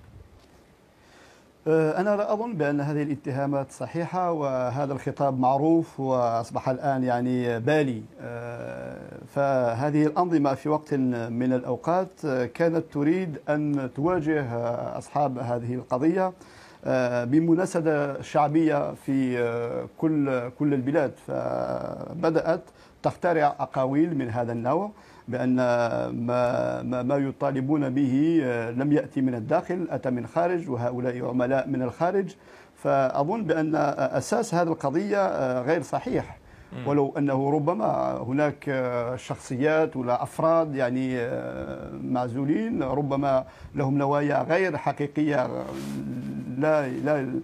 أه، أنا لا أظن بأن هذه الاتهامات صحيحة وهذا الخطاب معروف وأصبح الآن يعني بالي فهذه الأنظمة في وقت من الأوقات كانت تريد أن تواجه أصحاب هذه القضية بمناسبة شعبية في كل كل البلاد فبدأت تخترع أقاويل من هذا النوع بأن ما, ما, ما يطالبون به آه، لم يأتي من الداخل أتى من الخارج وهؤلاء عملاء من الخارج فأظن بأن أساس هذه القضية آه، غير صحيح ولو انه ربما هناك آه، شخصيات ولا افراد يعني معزولين ربما لهم نوايا غير حقيقيه لا لا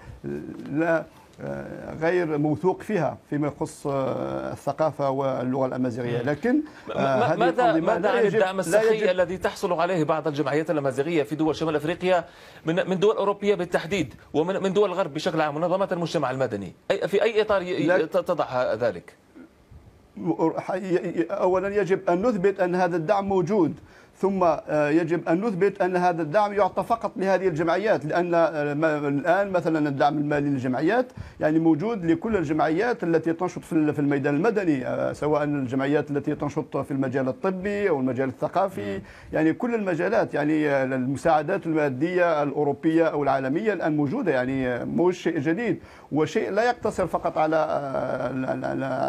لا آه، غير موثوق فيها فيما يخص آه، الثقافه واللغه الامازيغيه لكن آه، ماذا ماذا عن الدعم السخي الذي تحصل عليه بعض الجمعيات الامازيغيه في دول شمال افريقيا من من دول اوروبيه بالتحديد ومن من دول الغرب بشكل عام منظمات المجتمع المدني في اي اطار تضع ذلك اولا يجب ان نثبت ان هذا الدعم موجود ثم آه، يجب أن نثبت أن هذا الدعم يعطى فقط لهذه الجمعيات لأن آه، الآن مثلا الدعم المالي للجمعيات يعني موجود لكل الجمعيات التي تنشط في الميدان المدني آه، سواء الجمعيات التي تنشط في المجال الطبي أو المجال الثقافي يعني كل المجالات يعني المساعدات المادية الأوروبية أو العالمية الآن موجودة يعني مش شيء جديد وشيء لا يقتصر فقط على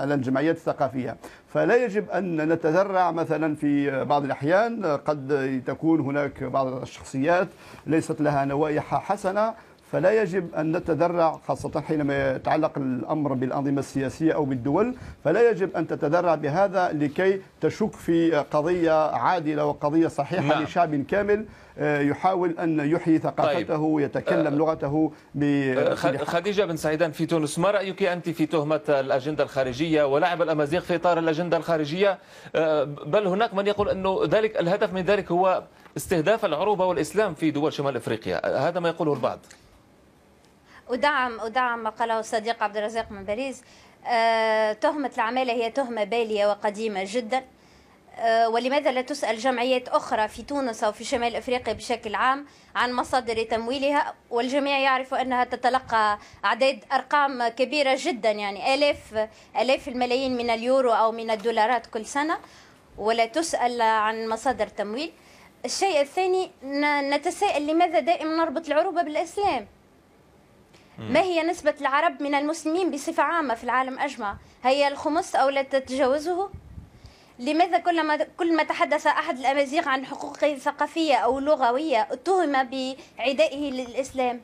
على الجمعيات الثقافية فلا يجب أن نتذرع مثلا في بعض الأحيان قد تكون هناك بعض الشخصيات ليست لها نوايح حسنة فلا يجب أن نتذرع خاصة حينما يتعلق الأمر بالأنظمة السياسية أو بالدول فلا يجب أن تتذرع بهذا لكي تشك في قضية عادلة وقضية صحيحة نعم. لشعب كامل آه، يحاول ان يحيي طيب. ثقافته ويتكلم يتكلم آه، لغته آه، خديجه بن سعيدان في تونس ما رايك انت في تهمه الاجنده الخارجيه ولعب الامازيغ في اطار الاجنده الخارجيه بل هناك من يقول انه ذلك الهدف من ذلك هو استهداف العروبه والاسلام في دول شمال افريقيا هذا ما يقوله البعض ودعم ودعم ما قاله الصديق عبد الرزاق من باريس تهمه العماله هي تهمه باليه وقديمه جدا آه، ولماذا لا تسأل جمعيات أخرى في تونس أو في شمال أفريقيا بشكل عام عن مصادر تمويلها والجميع يعرف أنها تتلقى أعداد أرقام كبيرة جدا يعني آلاف آلاف الملايين من اليورو أو من الدولارات كل سنة ولا تسأل عن مصادر تمويل الشيء الثاني نتساءل لماذا دائما نربط العروبة بالإسلام ما هي نسبة العرب من المسلمين بصفة عامة في العالم أجمع هي الخمس أو لا تتجاوزه لماذا كل ما كل ما تحدث احد الامازيغ عن حقوق ثقافيه او لغويه اتهم بعدائه للاسلام؟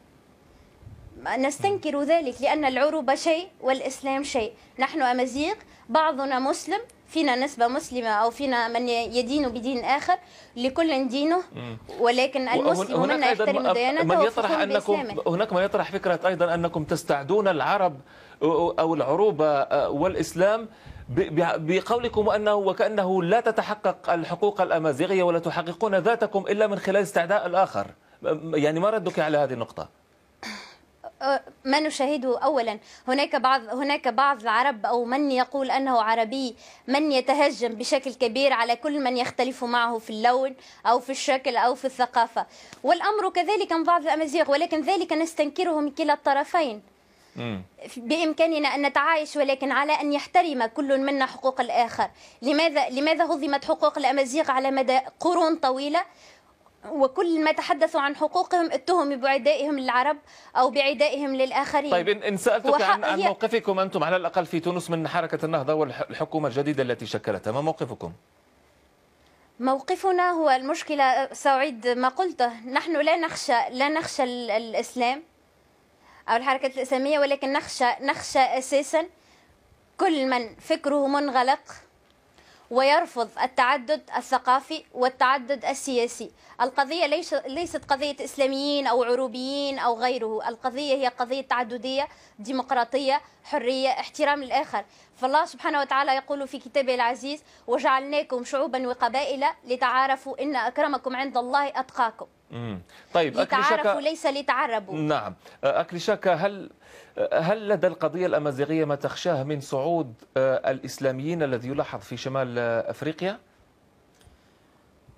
نستنكر ذلك لان العروبه شيء والاسلام شيء، نحن امازيغ بعضنا مسلم فينا نسبة مسلمة أو فينا من يدين بدين آخر لكل دينه ولكن المسلم منا يحترم ديانته من يطرح أنكم هناك من يطرح فكرة أيضا أنكم تستعدون العرب أو العروبة والإسلام بقولكم أنه وكأنه لا تتحقق الحقوق الأمازيغية ولا تحققون ذاتكم إلا من خلال استعداء الآخر يعني ما ردك على هذه النقطة؟ أه، ما نشاهده اولا هناك بعض هناك بعض العرب او من يقول انه عربي من يتهجم بشكل كبير على كل من يختلف معه في اللون او في الشكل او في الثقافه والامر كذلك من بعض الامازيغ ولكن ذلك نستنكره من كلا الطرفين بامكاننا ان نتعايش ولكن على ان يحترم كل منا حقوق الاخر لماذا لماذا هضمت حقوق الامازيغ على مدى قرون طويله وكل ما تحدثوا عن حقوقهم اتهموا بعدائهم للعرب او بعدائهم للاخرين طيب ان سالتك عن, عن موقفكم انتم على الاقل في تونس من حركه النهضه والحكومه الجديده التي شكلتها ما موقفكم موقفنا هو المشكله سعيد ما قلته نحن لا نخشى لا نخشى الاسلام أو الحركة الإسلامية ولكن نخشى نخشى أساسا كل من فكره منغلق ويرفض التعدد الثقافي والتعدد السياسي القضية ليست قضية إسلاميين أو عروبيين أو غيره القضية هي قضية تعددية ديمقراطية حرية احترام الآخر فالله سبحانه وتعالى يقول في كتابه العزيز وجعلناكم شعوبا وقبائل لتعارفوا إن أكرمكم عند الله أتقاكم طيب لتعارفوا ليس لتعربوا نعم أكريشاكا هل هل لدى القضية الأمازيغية ما تخشاه من صعود آه، الإسلاميين الذي يلاحظ في شمال آه، أفريقيا؟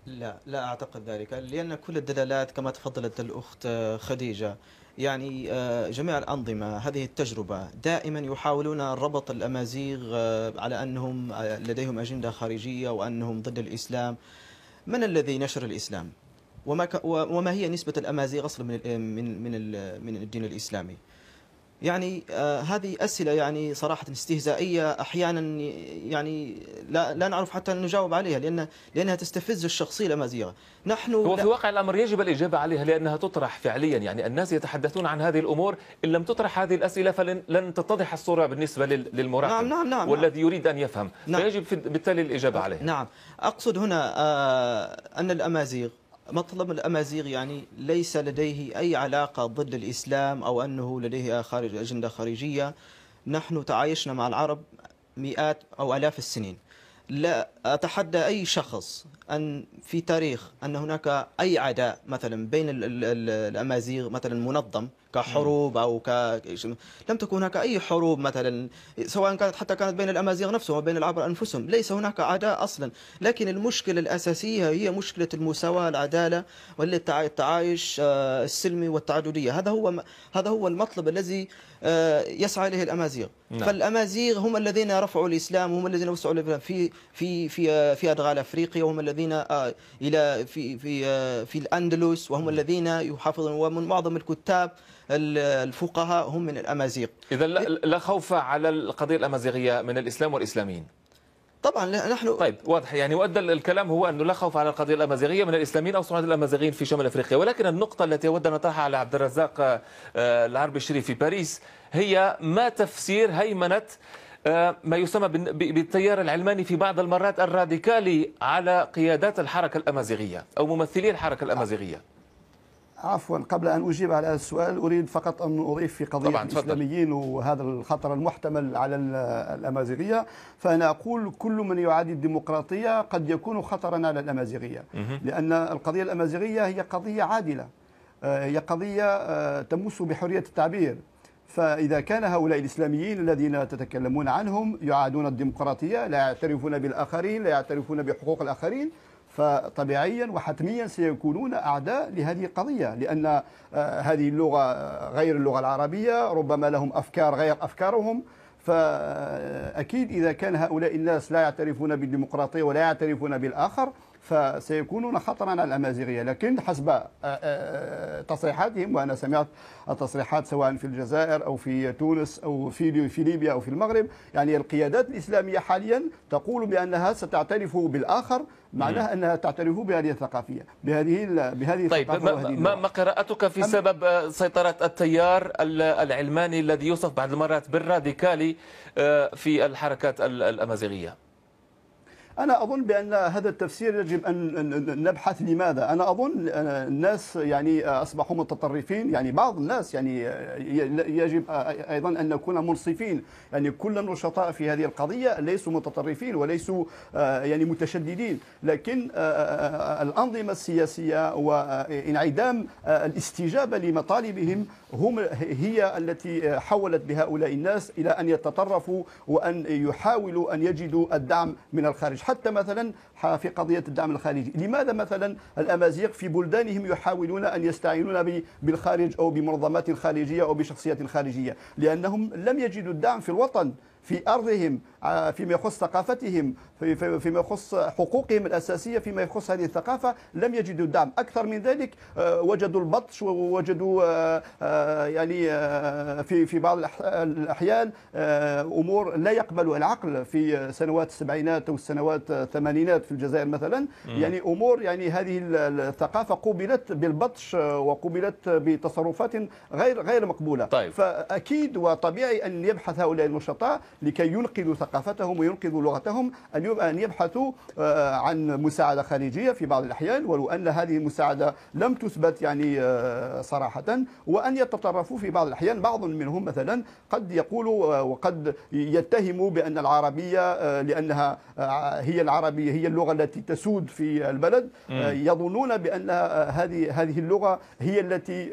لا لا أعتقد ذلك لأن كل الدلالات كما تفضلت الأخت آه، خديجة يعني جميع الأنظمة هذه التجربة دائما يحاولون ربط الأمازيغ على أنهم لديهم أجندة خارجية وأنهم ضد الإسلام من الذي نشر الإسلام؟ وما, وما هي نسبة الأمازيغ أصلا من, من, من الدين الإسلامي؟ يعني آه هذه أسئلة يعني صراحة استهزائية أحيانا يعني لا, لا نعرف حتى نجاوب عليها لأن لأنها تستفز الشخصية الأمازيغة نحن هو في واقع الأمر يجب الإجابة عليها لأنها تطرح فعليا يعني الناس يتحدثون عن هذه الأمور إن لم تطرح هذه الأسئلة فلن لن تتضح الصورة بالنسبة للمراقب نعم نعم نعم والذي نعم. يريد أن يفهم نعم فيجب بالتالي الإجابة عليها نعم أقصد هنا آه أن الأمازيغ مطلب الأمازيغ يعني ليس لديه أي علاقة ضد الإسلام أو أنه لديه خارج أجندة خارجية نحن تعايشنا مع العرب مئات أو آلاف السنين لا أتحدى أي شخص أن في تاريخ أن هناك أي عداء مثلا بين الأمازيغ مثلا منظم كحروب او ك لم تكن هناك اي حروب مثلا سواء كانت حتى كانت بين الامازيغ نفسهم وبين العبر انفسهم ليس هناك عداء اصلا لكن المشكله الاساسيه هي مشكله المساواه العداله والتعايش آه، السلمي والتعدديه هذا هو هذا هو المطلب الذي آه، يسعى اليه الامازيغ نعم. فالامازيغ هم الذين رفعوا الاسلام هم الذين وسعوا الاسلام في في في في ادغال افريقيا وهم الذين آه، الى في في آه، في الاندلس وهم نعم. الذين يحافظون ومن معظم الكتاب الفقهاء هم من الامازيغ اذا لا خوف على القضيه الامازيغيه من الاسلام والاسلاميين طبعا نحن طيب واضح يعني وادى الكلام هو انه لا خوف على القضيه الامازيغيه من الاسلاميين او صعود الامازيغيين في شمال افريقيا ولكن النقطه التي اود ان اطرحها على عبد الرزاق آه، العربي الشريف في باريس هي ما تفسير هيمنه آه، ما يسمى بالتيار العلماني في بعض المرات الراديكالي على قيادات الحركه الامازيغيه او ممثلي الحركه الامازيغيه عفوا قبل ان اجيب على هذا السؤال اريد فقط ان اضيف في قضيه طبعاً الاسلاميين وهذا الخطر المحتمل على الامازيغيه فانا اقول كل من يعادي الديمقراطيه قد يكون خطرا على الامازيغيه لان القضيه الامازيغيه هي قضيه عادله آه، هي قضيه آه، تمس بحريه التعبير فإذا كان هؤلاء الإسلاميين الذين تتكلمون عنهم يعادون الديمقراطية لا يعترفون بالآخرين لا يعترفون بحقوق الآخرين فطبيعيا وحتميا سيكونون أعداء لهذه القضية لأن آه، هذه اللغة غير اللغة العربية ربما لهم أفكار غير أفكارهم فأكيد إذا كان هؤلاء الناس لا يعترفون بالديمقراطية ولا يعترفون بالآخر فسيكونون خطرا على الأمازيغية لكن حسب آه، آه، تصريحاتهم وأنا سمعت التصريحات سواء في الجزائر أو في تونس أو في في ليبيا أو في المغرب يعني القيادات الإسلامية حاليا تقول بأنها ستعترف بالآخر معناه انها تعترف بهذه الثقافيه بهذه بهذه طيب ما, ما قراءتك في سبب آه، سيطره التيار العلماني الذي يوصف بعض المرات بالراديكالي آه، في الحركات الامازيغيه أنا أظن بأن هذا التفسير يجب أن نبحث لماذا أنا أظن الناس يعني أصبحوا متطرفين يعني بعض الناس يعني يجب أيضا أن نكون منصفين يعني كل النشطاء في هذه القضية ليسوا متطرفين وليسوا آه، يعني متشددين لكن آه، آه، الأنظمة السياسية وانعدام الاستجابة لمطالبهم هم هي التي حولت بهؤلاء الناس إلى أن يتطرفوا وأن يحاولوا أن يجدوا الدعم من الخارج حتى مثلا في قضية الدعم الخارجي لماذا مثلا الأمازيغ في بلدانهم يحاولون أن يستعينون بالخارج أو بمنظمات خارجية أو بشخصيات خارجية لأنهم لم يجدوا الدعم في الوطن في أرضهم آه، فيما يخص ثقافتهم فيما يخص حقوقهم الأساسية فيما يخص هذه الثقافة لم يجدوا الدعم أكثر من ذلك آه، وجدوا البطش ووجدوا آه، يعني في في بعض الأحيان أمور لا يقبلها العقل في سنوات السبعينات أو السنوات الثمانينات في الجزائر مثلا يعني أمور يعني هذه الثقافة قوبلت بالبطش وقوبلت بتصرفات غير غير مقبولة طيب. فأكيد وطبيعي أن يبحث هؤلاء النشطاء لكي ينقذوا ثقافتهم وينقذوا لغتهم أن أن يبحثوا آه، عن مساعدة خارجية في بعض الأحيان ولو أن هذه المساعدة لم تثبت يعني آه، صراحة وأن يتطرفوا في بعض الأحيان بعض منهم مثلا قد يقول آه، وقد يتهم بأن العربية لأنها هي العربية هي اللغة التي تسود في البلد يظنون بأن هذه هذه اللغة هي التي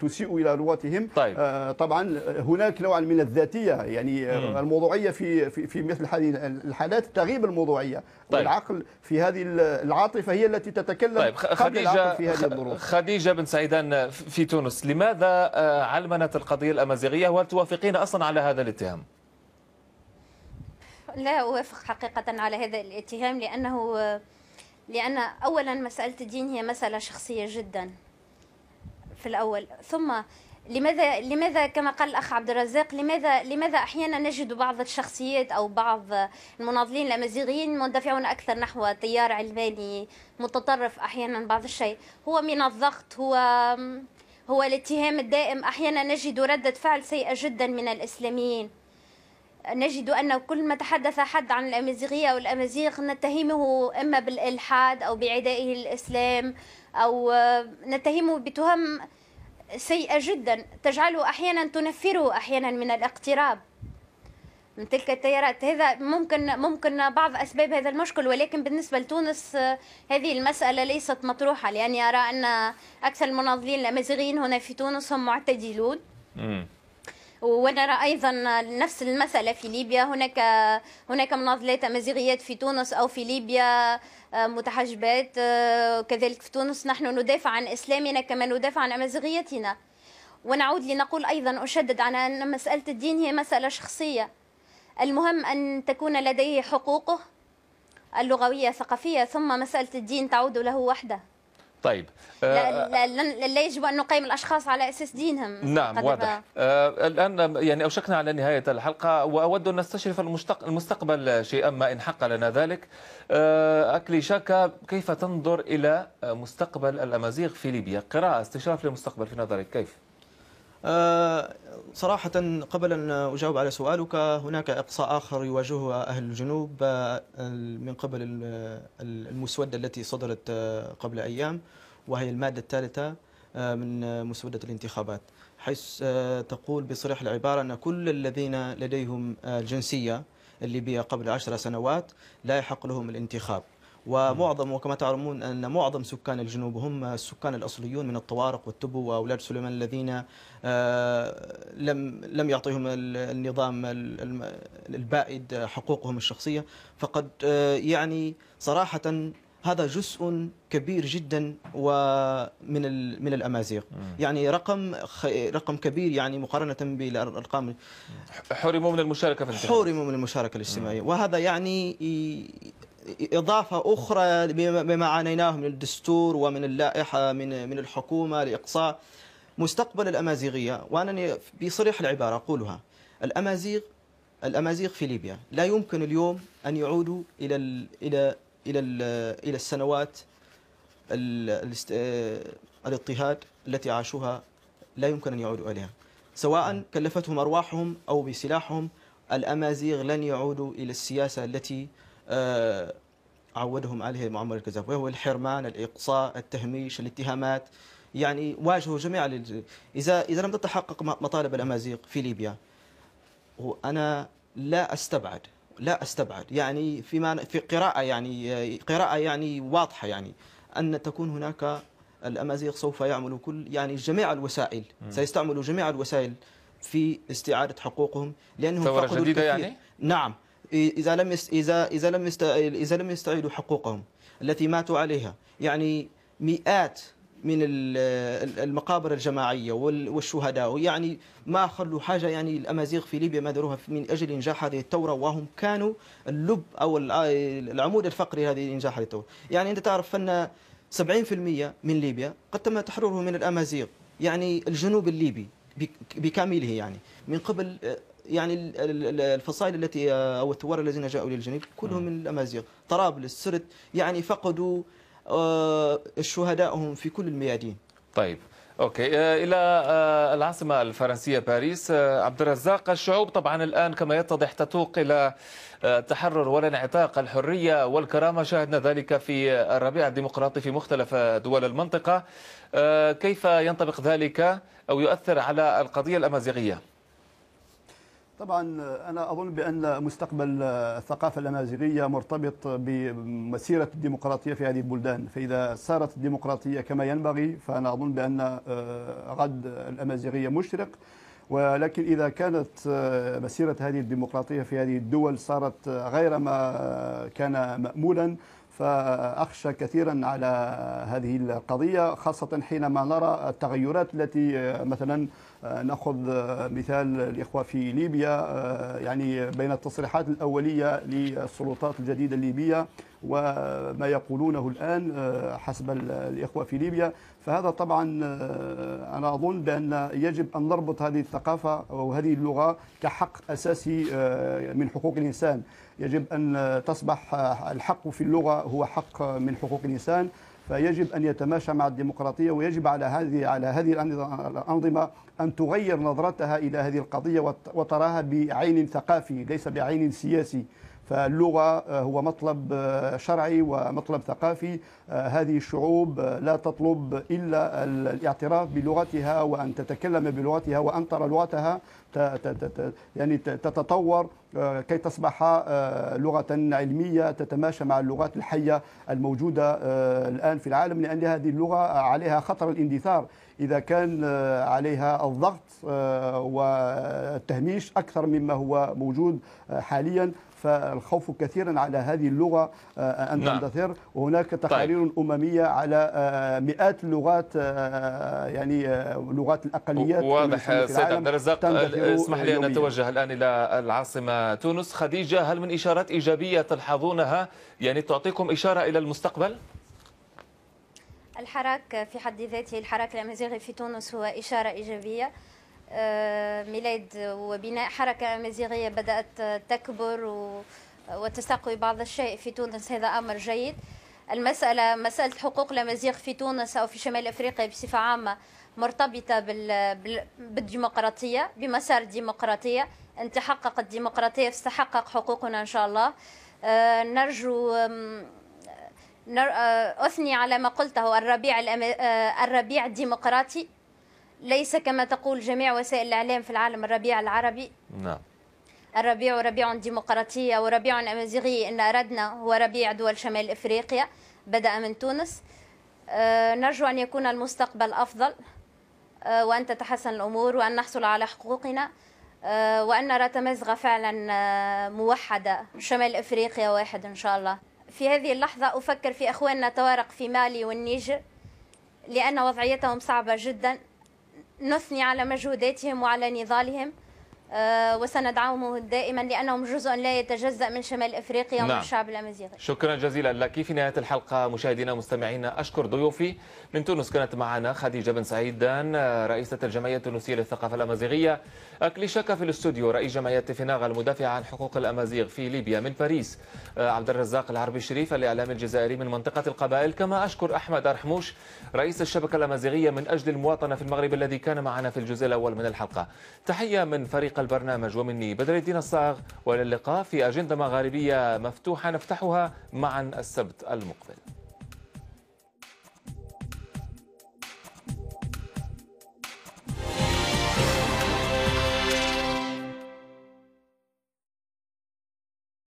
تسيء إلى لغتهم طيب. طبعا هناك نوع من الذاتية يعني الموضوع الموضوعيه في في, في مثل هذه الحالات تغيب الموضوعيه طيب. والعقل في هذه العاطفه هي التي تتكلم طيب. خديجه في هذه الظروف خديجه بن سعيدان في تونس لماذا آه، علمنت القضيه الامازيغيه وهل توافقين اصلا على هذا الاتهام؟ لا أوافق حقيقة على هذا الاتهام لأنه لأن أولا مسألة الدين هي مسألة شخصية جدا في الأول ثم لماذا لماذا كما قال الاخ عبد الرزاق لماذا لماذا احيانا نجد بعض الشخصيات او بعض المناضلين الامازيغيين مندفعون اكثر نحو تيار علماني متطرف احيانا بعض الشيء هو من الضغط هو هو الاتهام الدائم احيانا نجد رده فعل سيئه جدا من الاسلاميين نجد أن كل ما تحدث حد عن الأمازيغية أو الأمازيغ نتهمه إما بالإلحاد أو بعدائه للإسلام أو نتهمه بتهم سيئة جدا تجعله أحيانا تنفره أحيانا من الاقتراب من تلك التيارات هذا ممكن ممكن بعض أسباب هذا المشكل ولكن بالنسبة لتونس آه، هذه المسألة ليست مطروحة لأني أرى أن أكثر المناضلين الأمازيغيين هنا في تونس هم معتدلون ونرى ايضا نفس المساله في ليبيا هناك هناك مناضلات امازيغيات في تونس او في ليبيا متحجبات آه، كذلك في تونس نحن ندافع عن اسلامنا كما ندافع عن امازيغيتنا ونعود لنقول ايضا اشدد على ان مساله الدين هي مساله شخصيه المهم ان تكون لديه حقوقه اللغويه الثقافيه ثم مساله الدين تعود له وحده طيب لا, آه، لا, لا, لا يجب ان نقيم الاشخاص على اساس دينهم نعم واضح آه الان يعني اوشكنا على نهايه الحلقه واود ان نستشرف المستقبل شيئا ما ان حق لنا ذلك آه اكلي شاكا كيف تنظر الى مستقبل الامازيغ في ليبيا قراءه استشراف للمستقبل في نظرك كيف؟ آه، صراحة قبل أن أجاوب على سؤالك هناك إقصاء آخر يواجهه أهل الجنوب آه، من قبل المسودة التي صدرت آه، قبل أيام وهي المادة الثالثة من مسودة الانتخابات حيث تقول بصريح العبارة أن كل الذين لديهم الجنسية الليبية قبل عشر سنوات لا يحق لهم الانتخاب ومعظم وكما تعلمون أن معظم سكان الجنوب هم السكان الأصليون من الطوارق والتبو وأولاد سليمان الذين آه، لم لم يعطيهم النظام البائد حقوقهم الشخصية فقد آه، يعني صراحة هذا جزء كبير جدا ومن من الامازيغ يعني رقم رقم كبير يعني مقارنه بالارقام حرموا من المشاركه في حرموا من المشاركه الاجتماعيه وهذا يعني إضافة أخرى بما عانيناه من الدستور ومن اللائحة من من الحكومة لإقصاء مستقبل الأمازيغية وانا بصريح العبارة أقولها الأمازيغ الأمازيغ في ليبيا لا يمكن اليوم أن يعودوا إلى ال إلى إلى إلى السنوات الاضطهاد التي عاشوها لا يمكن أن يعودوا إليها سواء نعم. كلفتهم أرواحهم أو بسلاحهم الأمازيغ لن يعودوا إلى السياسة التي آه، عودهم عليه معمر الكذاب وهو الحرمان الإقصاء التهميش الاتهامات يعني واجهوا جميع إذا إذا لم تتحقق مطالب الأمازيغ في ليبيا وأنا لا أستبعد لا أستبعد يعني في في قراءة يعني قراءة يعني واضحة يعني أن تكون هناك الأمازيغ سوف يعملوا كل يعني جميع الوسائل سيستعملوا جميع الوسائل في استعادة حقوقهم لأنهم ثورة جديدة يعني؟ نعم إذا لم إذا إذا لم إذا لم يستعيدوا حقوقهم التي ماتوا عليها يعني مئات من المقابر الجماعية والشهداء يعني ما خلوا حاجة يعني الأمازيغ في ليبيا ما داروها من أجل إنجاح هذه الثورة وهم كانوا اللب أو آه، العمود الفقري هذه إنجاح هذه الثورة يعني أنت تعرف أن 70% من ليبيا قد تم تحريره من الأمازيغ يعني الجنوب الليبي بكامله يعني من قبل آه، يعني الفصائل التي آه، او الثوار الذين جاءوا للجنوب كلهم من الامازيغ طرابلس سرت يعني فقدوا آه، شهدائهم في كل الميادين طيب اوكي آه، الى العاصمه الفرنسيه باريس عبد الرزاق الشعوب طبعا الان كما يتضح تتوق الى التحرر والانعتاق الحريه والكرامه شاهدنا ذلك في الربيع الديمقراطي في مختلف دول المنطقه كيف ينطبق ذلك او يؤثر على القضيه الامازيغيه طبعا انا اظن بان مستقبل الثقافه الامازيغيه مرتبط بمسيره الديمقراطيه في هذه البلدان، فاذا سارت الديمقراطيه كما ينبغي فانا اظن بان آه، غد الامازيغيه مشرق ولكن إذا كانت آه، مسيرة هذه الديمقراطية في هذه الدول صارت آه، غير ما كان مأمولا فأخشى كثيرا على هذه القضية خاصة حينما نرى التغيرات التي مثلا آه، ناخذ آه، مثال الاخوه في ليبيا آه، يعني بين التصريحات الاوليه للسلطات الجديده الليبيه وما يقولونه الان حسب الاخوه في ليبيا فهذا طبعا انا اظن بان يجب ان نربط هذه الثقافه او هذه اللغه كحق اساسي من حقوق الانسان يجب ان تصبح الحق في اللغه هو حق من حقوق الانسان فيجب أن يتماشى مع الديمقراطية ويجب على هذه على هذه الأنظمة أن تغير نظرتها إلى هذه القضية وتراها بعين ثقافي ليس بعين سياسي فاللغة آه، هو مطلب آه، شرعي ومطلب ثقافي آه، هذه الشعوب لا تطلب إلا الاعتراف بلغتها وأن تتكلم بلغتها وأن ترى لغتها يعني تتطور آه، كي تصبح آه، لغة علمية تتماشى مع اللغات الحية الموجودة آه، الآن في العالم لأن هذه اللغة عليها خطر الاندثار إذا كان عليها الضغط والتهميش أكثر مما هو موجود حاليا فالخوف كثيرا على هذه اللغة آه، أن نعم. تندثر وهناك طيب. تقارير طيب. أممية على آه، مئات اللغات آه، يعني لغات الأقليات واضح سيد عبد الرزاق اسمح لي أن اتوجه الآن إلى العاصمة تونس خديجة هل من إشارات إيجابية تلحظونها يعني تعطيكم إشارة إلى المستقبل؟ الحراك في حد ذاته الحراك الأمازيغي في تونس هو إشارة إيجابية آه، ميلاد وبناء حركة أمازيغية بدأت تكبر وتستقوي بعض الشيء في تونس هذا أمر جيد المسألة مسألة حقوق الأمازيغ في تونس أو في شمال أفريقيا بصفة عامة مرتبطة بالديمقراطية بمسار الديمقراطية أن تحقق الديمقراطية فستحقق حقوقنا إن شاء الله آه، نرجو آه، أثني على ما قلته الربيع الربيع الديمقراطي ليس كما تقول جميع وسائل الإعلام في العالم الربيع العربي نعم الربيع ربيع ديمقراطية وربيع أمازيغي إن أردنا هو ربيع دول شمال إفريقيا بدأ من تونس آه، نرجو أن يكون المستقبل أفضل آه، وأن تتحسن الأمور وأن نحصل على حقوقنا آه، وأن نرى تمزغة فعلا موحدة شمال إفريقيا واحد إن شاء الله في هذه اللحظة أفكر في أخواننا توارق في مالي والنيجر لأن وضعيتهم صعبة جداً نثني على مجهوداتهم وعلى نضالهم آه، وسندعمه دائما لأنهم جزء لا يتجزأ من شمال إفريقيا ومن نعم. الشعب الأمازيغي شكرا جزيلا لك في نهاية الحلقة مشاهدينا ومستمعينا أشكر ضيوفي من تونس كانت معنا خديجة بن سعيدان رئيسة الجمعية التونسية للثقافة الأمازيغية أكلي شكا في الاستوديو رئيس جمعية فيناغا المدافعة عن حقوق الأمازيغ في ليبيا من باريس آه، عبد الرزاق العربي الشريف الإعلام الجزائري من منطقة القبائل كما أشكر أحمد أرحموش رئيس الشبكة الأمازيغية من أجل المواطنة في المغرب الذي كان معنا في الجزء الأول من الحلقة تحية من فريق البرنامج ومني بدر الدين الصاغ والى اللقاء في أجندة مغاربية مفتوحة نفتحها معا السبت المقبل